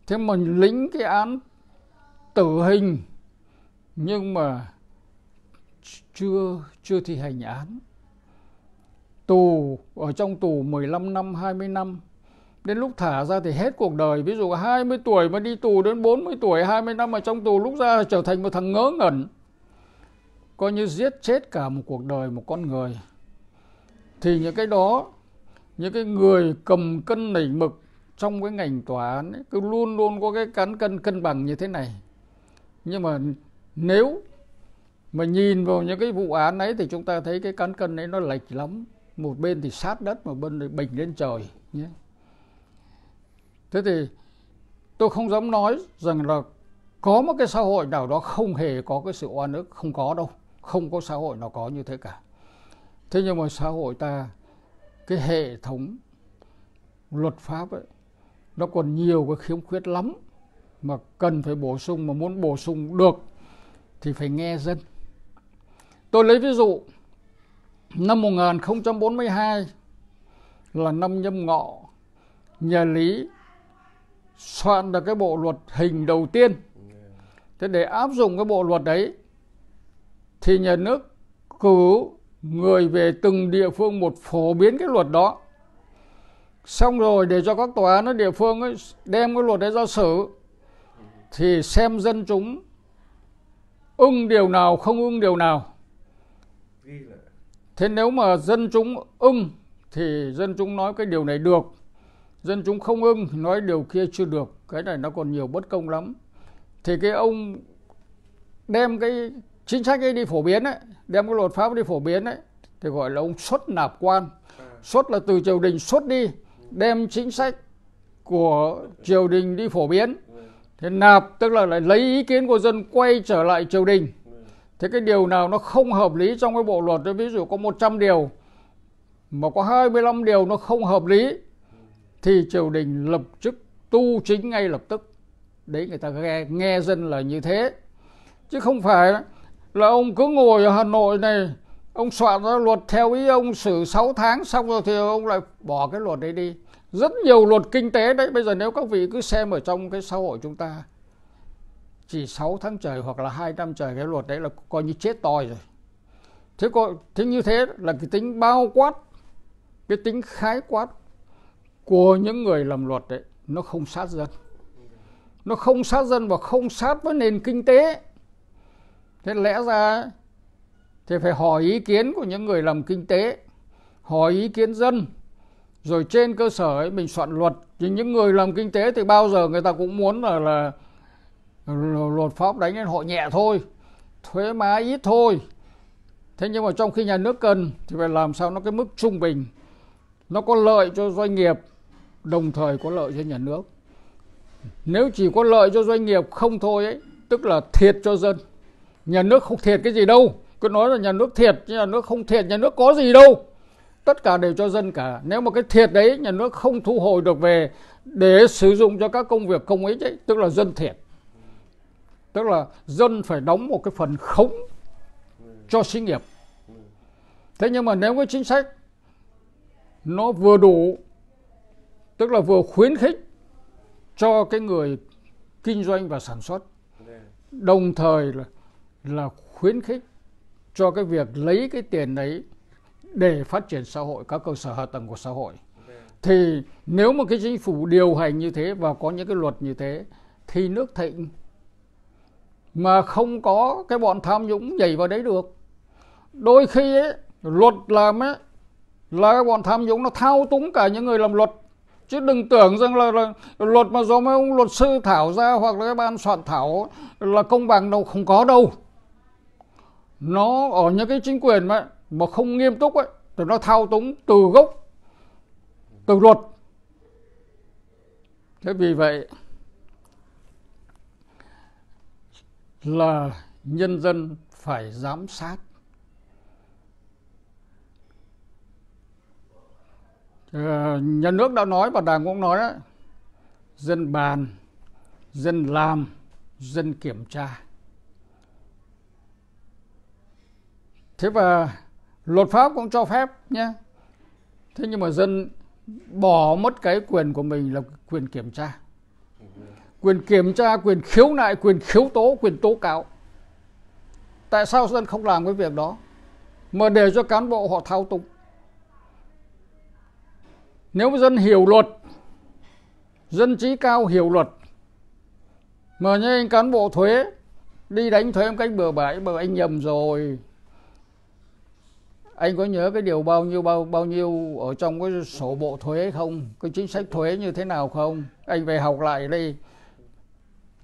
thế mà lĩnh cái án tử hình nhưng mà chưa chưa thi hành án tù ở trong tù 15 năm 20 năm đến lúc thả ra thì hết cuộc đời ví dụ 20 tuổi mà đi tù đến 40 tuổi 20 năm ở trong tù lúc ra trở thành một thằng ngớ ngẩn coi như giết chết cả một cuộc đời một con người thì những cái đó những cái người cầm cân nảy mực trong cái ngành tòa án ấy, cứ luôn luôn có cái cán cân cân bằng như thế này nhưng mà nếu mà nhìn vào những cái vụ án ấy thì chúng ta thấy cái cán cân ấy nó lệch lắm một bên thì sát đất một bên thì bình lên trời nhé thế thì tôi không dám nói rằng là có một cái xã hội nào đó không hề có cái sự oan ức không có đâu không có xã hội nào có như thế cả thế nhưng mà xã hội ta cái hệ thống luật pháp ấy nó còn nhiều cái khiếm khuyết lắm mà cần phải bổ sung mà muốn bổ sung được thì phải nghe dân tôi lấy ví dụ Năm 1042 là năm nhâm ngọ, nhà Lý soạn được cái bộ luật hình đầu tiên. Thế để áp dụng cái bộ luật đấy thì nhà nước cử người về từng địa phương một phổ biến cái luật đó. Xong rồi để cho các tòa án ở địa phương ấy đem cái luật đấy ra xử thì xem dân chúng ưng điều nào không ưng điều nào thế nếu mà dân chúng ưng thì dân chúng nói cái điều này được dân chúng không ưng nói điều kia chưa được cái này nó còn nhiều bất công lắm thì cái ông đem cái chính sách ấy đi phổ biến ấy đem cái luật pháp đi phổ biến ấy thì gọi là ông xuất nạp quan xuất là từ triều đình xuất đi đem chính sách của triều đình đi phổ biến thế nạp tức là lại lấy ý kiến của dân quay trở lại triều đình thế cái điều nào nó không hợp lý trong cái bộ luật đó ví dụ có 100 điều mà có 25 điều nó không hợp lý thì triều đình lập chức tu chính ngay lập tức đấy người ta nghe nghe dân là như thế chứ không phải là ông cứ ngồi ở Hà Nội này ông soạn ra luật theo ý ông xử 6 tháng xong rồi thì ông lại bỏ cái luật đấy đi rất nhiều luật kinh tế đấy bây giờ nếu các vị cứ xem ở trong cái xã hội chúng ta chỉ 6 tháng trời hoặc là 2 năm trời cái luật đấy là coi như chết toi rồi thế có thế như thế là cái tính bao quát cái tính khái quát của những người làm luật đấy nó không sát dân nó không sát dân và không sát với nền kinh tế thế lẽ ra thì phải hỏi ý kiến của những người làm kinh tế hỏi ý kiến dân rồi trên cơ sở ấy mình soạn luật thì những người làm kinh tế thì bao giờ người ta cũng muốn là là luật pháp đánh lên họ nhẹ thôi thuế má ít thôi thế nhưng mà trong khi nhà nước cần thì phải làm sao nó cái mức trung bình nó có lợi cho doanh nghiệp đồng thời có lợi cho nhà nước nếu chỉ có lợi cho doanh nghiệp không thôi ấy tức là thiệt cho dân nhà nước không thiệt cái gì đâu cứ nói là nhà nước thiệt nhà nước không thiệt nhà nước có gì đâu tất cả đều cho dân cả nếu mà cái thiệt đấy nhà nước không thu hồi được về để sử dụng cho các công việc công ích ấy tức là dân thiệt tức là dân phải đóng một cái phần khống cho xí nghiệp thế nhưng mà nếu cái chính sách nó vừa đủ tức là vừa khuyến khích cho cái người kinh doanh và sản xuất đồng thời là là khuyến khích cho cái việc lấy cái tiền đấy để phát triển xã hội các cơ sở hạ tầng của xã hội thì nếu mà cái chính phủ điều hành như thế và có những cái luật như thế thì nước thịnh mà không có cái bọn tham nhũng nhảy vào đấy được đôi khi ấy, luật làm ấy là các bọn tham nhũng nó thao túng cả những người làm luật chứ đừng tưởng rằng là, là luật mà do mấy ông luật sư thảo ra hoặc là cái ban soạn thảo là công bằng đâu không có đâu nó ở những cái chính quyền mà mà không nghiêm túc ấy thì nó thao túng từ gốc từ luật thế vì vậy là nhân dân phải giám sát à, nhà nước đã nói và đảng cũng nói đấy dân bàn dân làm dân kiểm tra thế và luật pháp cũng cho phép nhé thế nhưng mà dân bỏ mất cái quyền của mình là quyền kiểm tra quyền kiểm tra quyền khiếu nại quyền khiếu tố quyền tố cáo tại sao dân không làm cái việc đó mà để cho cán bộ họ thao túng nếu dân hiểu luật dân trí cao hiểu luật mà như anh cán bộ thuế đi đánh thuế một cách bừa bãi mà anh nhầm rồi anh có nhớ cái điều bao nhiêu bao bao nhiêu ở trong cái sổ bộ thuế không cái chính sách thuế như thế nào không anh về học lại đây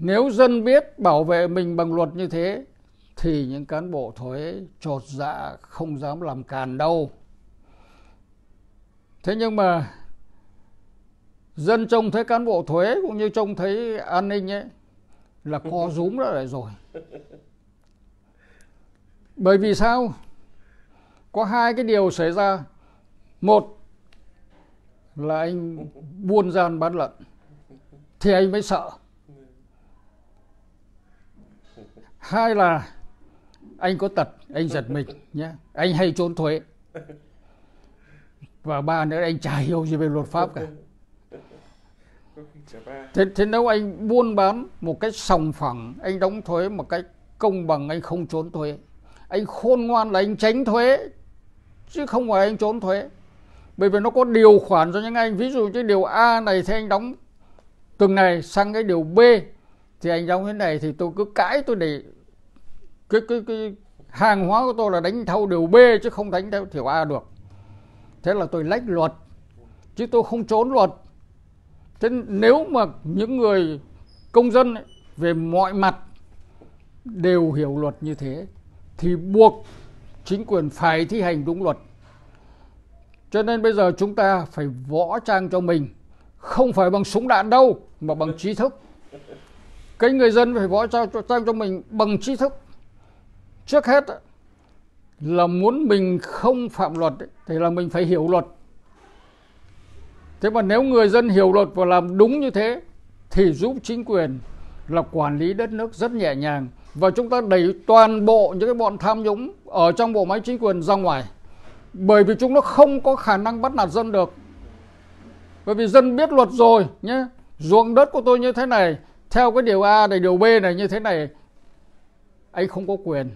nếu dân biết bảo vệ mình bằng luật như thế thì những cán bộ thuế trột dạ không dám làm càn đâu thế nhưng mà dân trông thấy cán bộ thuế cũng như trông thấy an ninh ấy là co rúm ra lại rồi bởi vì sao có hai cái điều xảy ra một là anh buôn gian bán lận thì anh mới sợ hai là anh có tật anh giật mình nhé anh hay trốn thuế và ba nữa anh chả hiểu gì về luật pháp cả thế, thế nếu anh buôn bán một cách sòng phẳng anh đóng thuế một cách công bằng anh không trốn thuế anh khôn ngoan là anh tránh thuế chứ không phải anh trốn thuế bởi vì nó có điều khoản cho những anh ví dụ như điều a này thì anh đóng từng này sang cái điều b thì anh đóng thế này thì tôi cứ cãi tôi để cái cái cái hàng hóa của tôi là đánh theo điều B chứ không đánh theo kiểu A được thế là tôi lách luật chứ tôi không trốn luật thế nếu mà những người công dân ấy, về mọi mặt đều hiểu luật như thế thì buộc chính quyền phải thi hành đúng luật cho nên bây giờ chúng ta phải võ trang cho mình không phải bằng súng đạn đâu mà bằng trí thức cái người dân phải võ trang cho cho mình bằng trí thức trước hết là muốn mình không phạm luật thì là mình phải hiểu luật thế mà nếu người dân hiểu luật và làm đúng như thế thì giúp chính quyền là quản lý đất nước rất nhẹ nhàng và chúng ta đẩy toàn bộ những cái bọn tham nhũng ở trong bộ máy chính quyền ra ngoài bởi vì chúng nó không có khả năng bắt nạt dân được bởi vì dân biết luật rồi nhé ruộng đất của tôi như thế này theo cái điều a này điều b này như thế này anh không có quyền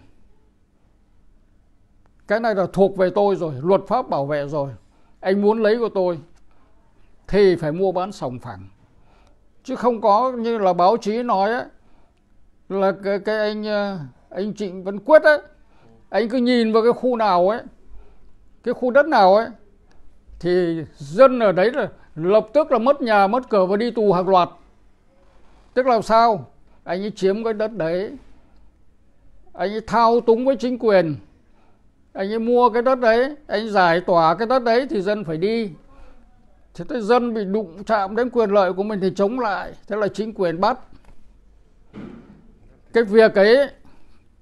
cái này là thuộc về tôi rồi luật pháp bảo vệ rồi anh muốn lấy của tôi thì phải mua bán sòng phẳng chứ không có như là báo chí nói ấy, là cái, cái anh ờ, anh Trịnh Văn Quyết ấy anh cứ nhìn vào cái khu nào ấy cái khu đất nào ấy thì dân ở đấy là lập tức là mất nhà mất cửa và đi tù hàng loạt tức là sao anh ấy chiếm cái đất đấy anh ấy thao túng với chính quyền anh ấy mua cái đất đấy anh giải tỏa cái đất đấy thì dân phải đi thế tới dân bị đụng chạm đến quyền lợi của mình thì chống lại thế là chính quyền bắt cái việc ấy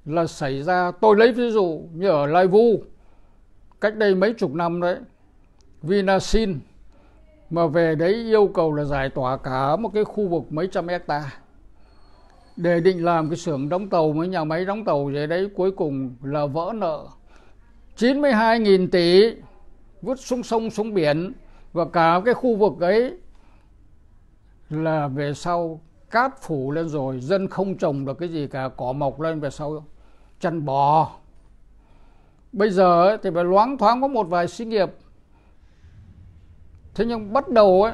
là xảy ra tôi lấy ví dụ như ở Lai Vu cách đây mấy chục năm đấy Vinasin mà về đấy yêu cầu là giải tỏa cả một cái khu vực mấy trăm hecta để định làm cái xưởng đóng tàu mấy nhà máy đóng tàu gì đấy cuối cùng là vỡ nợ 92.000 tỷ vứt xuống sông xuống biển và cả cái khu vực ấy là về sau cát phủ lên rồi dân không trồng được cái gì cả cỏ mọc lên về sau chăn bò bây giờ thì phải loáng thoáng có một vài xí nghiệp thế nhưng bắt đầu ấy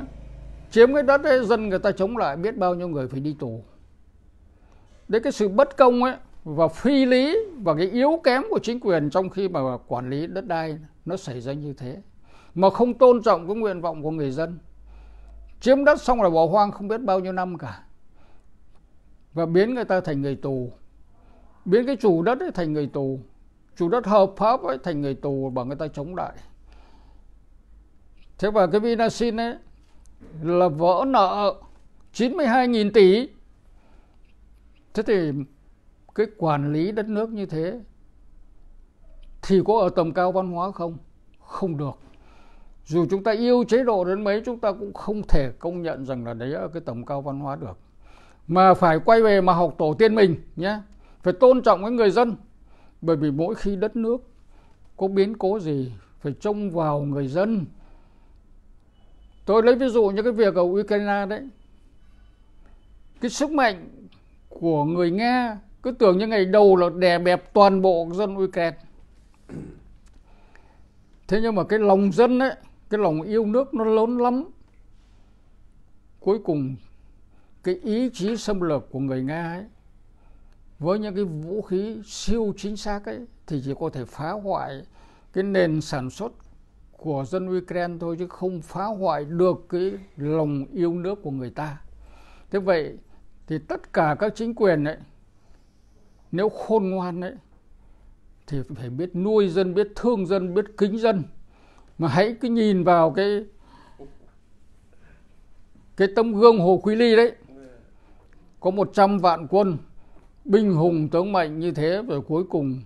chiếm cái đất ấy dân người ta chống lại biết bao nhiêu người phải đi tù đấy cái sự bất công ấy và phi lý và cái yếu kém của chính quyền trong khi mà quản lý đất đai nó xảy ra như thế mà không tôn trọng cái nguyện vọng của người dân chiếm đất xong là bỏ hoang không biết bao nhiêu năm cả và biến người ta thành người tù biến cái chủ đất ấy thành người tù chủ đất hợp pháp ấy thành người tù bằng người ta chống lại thế và cái Vinasin ấy là vỡ nợ 92.000 tỷ thế thì cái quản lý đất nước như thế thì có ở tầm cao văn hóa không không được dù chúng ta yêu chế độ đến mấy chúng ta cũng không thể công nhận rằng là đấy ở cái tầm cao văn hóa được mà phải quay về mà học tổ tiên mình nhé phải tôn trọng với người dân bởi vì mỗi khi đất nước có biến cố gì phải trông vào người dân tôi lấy ví dụ như cái việc ở ukraine đấy cái sức mạnh của người nga cứ tưởng những ngày đầu là đè bẹp toàn bộ dân Ukraine thế nhưng mà cái lòng dân ấy cái lòng yêu nước nó lớn lắm cuối cùng cái ý chí xâm lược của người nga ấy với những cái vũ khí siêu chính xác ấy thì chỉ có thể phá hoại cái nền sản xuất của dân Ukraine thôi chứ không phá hoại được cái lòng yêu nước của người ta. Thế vậy thì tất cả các chính quyền ấy nếu khôn ngoan đấy thì phải biết nuôi dân biết thương dân biết kính dân mà hãy cứ nhìn vào cái cái tấm gương Hồ Quý Ly đấy có 100 vạn quân binh hùng tướng mạnh như thế rồi cuối cùng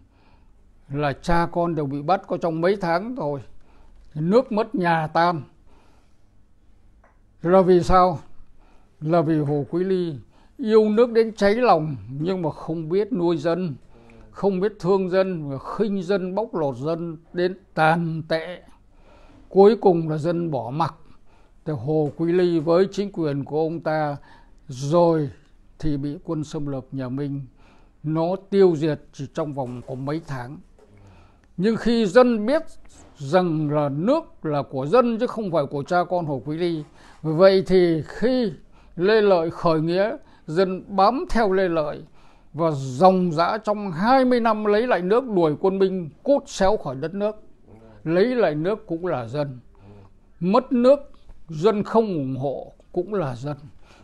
là cha con đều bị bắt có trong mấy tháng rồi nước mất nhà tan là vì sao là vì Hồ Quý Ly yêu nước đến cháy lòng nhưng mà không biết nuôi dân không biết thương dân và khinh dân bóc lột dân đến tàn tệ cuối cùng là dân bỏ mặc thì hồ quý ly với chính quyền của ông ta rồi thì bị quân xâm lược nhà minh nó tiêu diệt chỉ trong vòng có mấy tháng nhưng khi dân biết rằng là nước là của dân chứ không phải của cha con hồ quý ly vậy thì khi lê lợi khởi nghĩa dân bám theo lê lợi và dòng dã trong 20 năm lấy lại nước đuổi quân binh cút xéo khỏi đất nước lấy lại nước cũng là dân mất nước dân không ủng hộ cũng là dân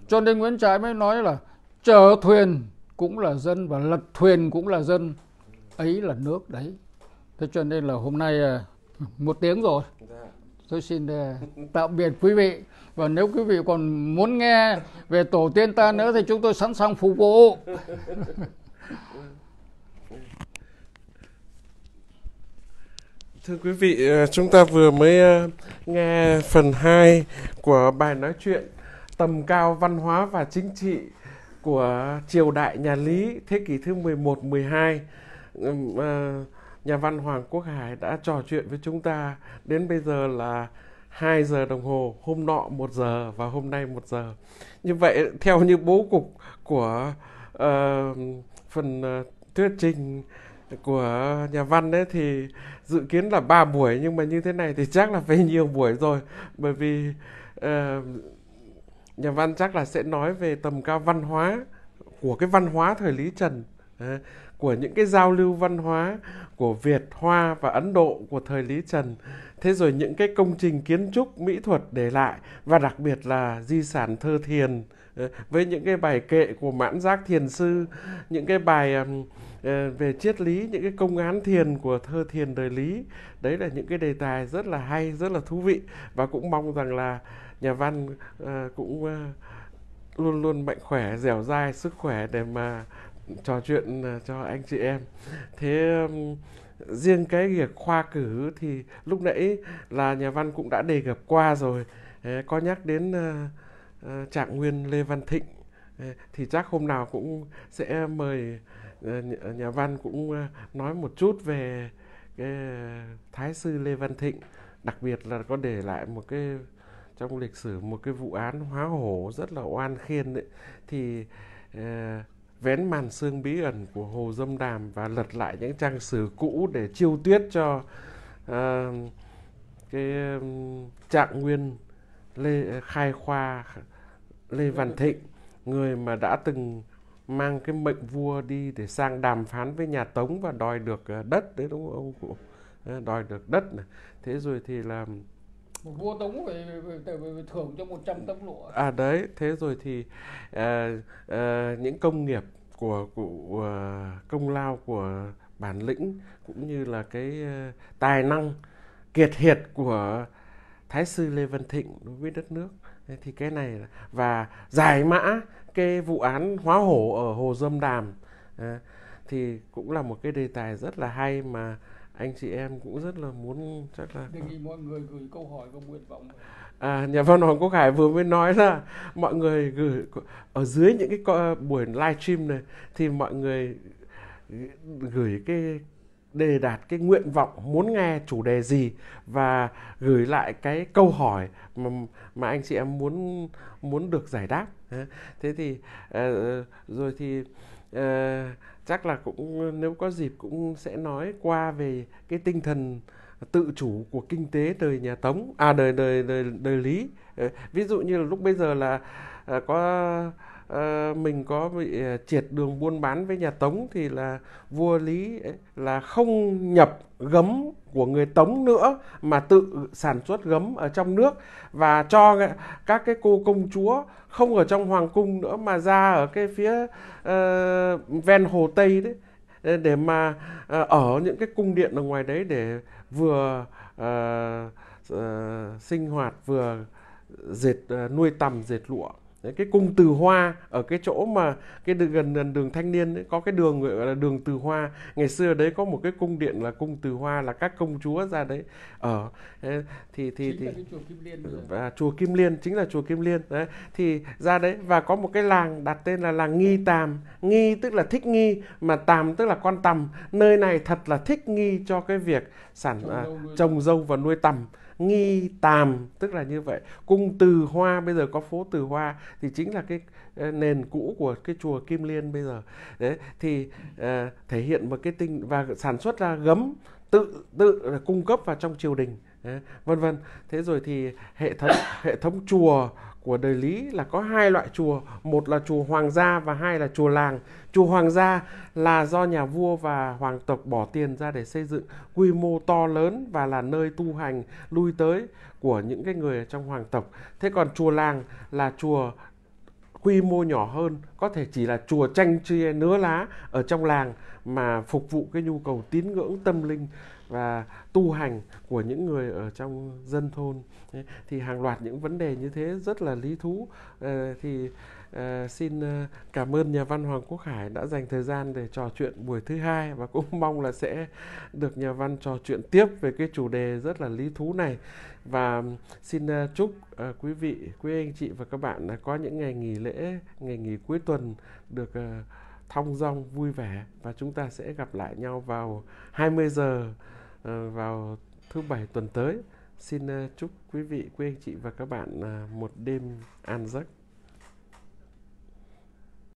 cho nên Nguyễn Trãi mới nói là chở thuyền cũng là dân và lật thuyền cũng là dân ấy là nước đấy thế cho nên là hôm nay à, một tiếng rồi dạ. tôi xin à, tạm biệt quý vị và nếu quý vị còn muốn nghe về tổ tiên ta nữa thì chúng tôi sẵn sàng phục vụ Thưa quý vị, ờ, chúng ta vừa mới ờ, nghe phần 2 của bài nói chuyện tầm cao văn hóa và chính trị của triều đại nhà Lý thế kỷ thứ 11 12. Ờ, nhà văn Hoàng Quốc Hải đã trò chuyện với chúng ta đến bây giờ là 2 giờ đồng hồ, hôm nọ 1 giờ và hôm nay 1 giờ. Như vậy theo như bố cục của uh, phần uh, thuyết trình của nhà văn đấy thì dự kiến là 3 buổi nhưng mà như thế này thì chắc là phải nhiều buổi rồi bởi vì uh, nhà văn chắc là sẽ nói về tầm cao văn hóa của cái văn hóa thời Lý Trần của những cái giao lưu văn hóa của Việt, Hoa và Ấn Độ của thời Lý Trần thế rồi những cái công trình kiến trúc mỹ thuật để lại và đặc biệt là di sản thơ thiền ờ, với những cái bài kệ của mãn giác thiền sư những cái bài ờ, về triết lý những cái công án thiền của thơ thiền đời lý đấy là những cái đề tài rất là hay rất là thú vị và cũng mong rằng là nhà văn ờ, cũng luôn luôn mạnh khỏe dẻo dai sức khỏe để mà trò chuyện cho anh chị em thế riêng cái việc khoa cử thì lúc nãy là nhà văn cũng đã đề cập qua rồi có nhắc đến ờ, ờ, trạng nguyên lê văn thịnh thì chắc hôm nào cũng sẽ mời ờ, nhà văn cũng nói một chút về cái thái sư lê văn thịnh đặc biệt là có để lại một cái trong lịch sử một cái vụ án hóa hổ rất là oan khiên ấy, thì vén màn sương bí ẩn của hồ dâm đàm và lật lại những trang sử cũ để chiêu tuyết cho uh, cái trạng nguyên lê ờ, khai khoa lê văn thịnh người mà đã từng mang cái mệnh vua đi để sang đàm phán với nhà tống và đòi được ờ, đất đấy đúng không ông cụ đòi được đất này thế rồi thì là một vua tống phải, thưởng cho 100 tấm lụa à đấy thế rồi thì à, à, những công nghiệp của của công lao của bản lĩnh cũng như là cái à, tài năng kiệt hiệt của thái sư lê văn thịnh đối với đất nước thì cái này và giải mã cái vụ án hóa hổ ở hồ dâm đàm à, thì cũng là một cái đề tài rất là hay mà anh chị em cũng rất là muốn chắc là đề nghị mọi người gửi câu hỏi và nguyện vọng à nhà văn hoàng quốc hải vừa mới nói là mọi người gửi ở dưới những cái buổi live stream này thì mọi người gửi cái đề đạt cái nguyện vọng muốn nghe chủ đề gì và gửi lại cái câu hỏi mà mà anh chị em muốn muốn được giải đáp thế thì ờ, rồi thì uh, chắc là cũng nếu có dịp cũng sẽ nói qua về cái tinh thần tự chủ của kinh tế đời nhà Tống à đời đời đời đời Lý. Ờ, ví dụ như là lúc bây giờ là ờ, có Ờ, mình có bị ờ, triệt đường buôn bán với nhà Tống thì là vua Lý ờ, là không nhập gấm của người Tống nữa mà tự sản xuất gấm ở trong nước và cho các cái cô công chúa không ở trong hoàng cung nữa mà ra ở cái phía uh, ven hồ Tây đấy để mà ở những cái cung điện ở ngoài đấy để vừa uh, uh, sinh hoạt vừa dệt uh, nuôi tầm dệt lụa Đấy, cái cung từ hoa ở cái chỗ mà cái đường, gần gần đường thanh niên ấy, có cái đường gọi là đường từ hoa ngày xưa đấy có một cái cung điện là cung từ hoa là các công chúa ra đấy ở ờ, thì thì thì, chính thì chùa kim liên và chùa kim liên chính là chùa kim liên đấy thì ra đấy và có một cái làng đặt tên là làng nghi tàm nghi tức là thích nghi mà tàm tức là con tầm nơi này thật là thích nghi cho cái việc sản trồng à, dâu, à, trồng dâu và nuôi tầm nghi tàm tức là như vậy cung từ hoa bây giờ có phố từ hoa thì chính là cái ờ, nền cũ của cái chùa kim liên bây giờ đấy thì uh, thể hiện một cái tinh và sản xuất ra gấm tự tự cung cấp vào trong triều đình đấy, vân vân thế rồi thì hệ thống hệ thống chùa của đời Lý là có hai loại chùa, một là chùa hoàng gia và hai là chùa làng. Chùa hoàng gia là do nhà vua và hoàng tộc bỏ tiền ra để xây dựng quy mô to lớn và là nơi tu hành lui tới của những cái người trong hoàng tộc. Thế còn chùa làng là chùa quy mô nhỏ hơn, có thể chỉ là chùa tranh chia nứa lá ở trong làng mà phục vụ cái nhu cầu tín ngưỡng tâm linh và tu hành của những người ở trong dân thôn thì hàng loạt những vấn đề như thế rất là lý thú ờ, thì ờ, xin ờ, cảm ơn nhà văn Hoàng Quốc Hải đã dành thời gian để trò chuyện buổi thứ hai và cũng mong là sẽ được nhà văn trò chuyện tiếp về cái chủ đề rất là lý thú này và xin chúc quý vị, quý anh chị và các bạn có những ngày nghỉ lễ, ngày nghỉ cuối tuần được thong dong vui vẻ và chúng ta sẽ gặp lại nhau vào 20 giờ Ờ, vào thứ bảy tuần tới xin ờ, chúc quý vị quý anh chị và các bạn ờ, một đêm an giấc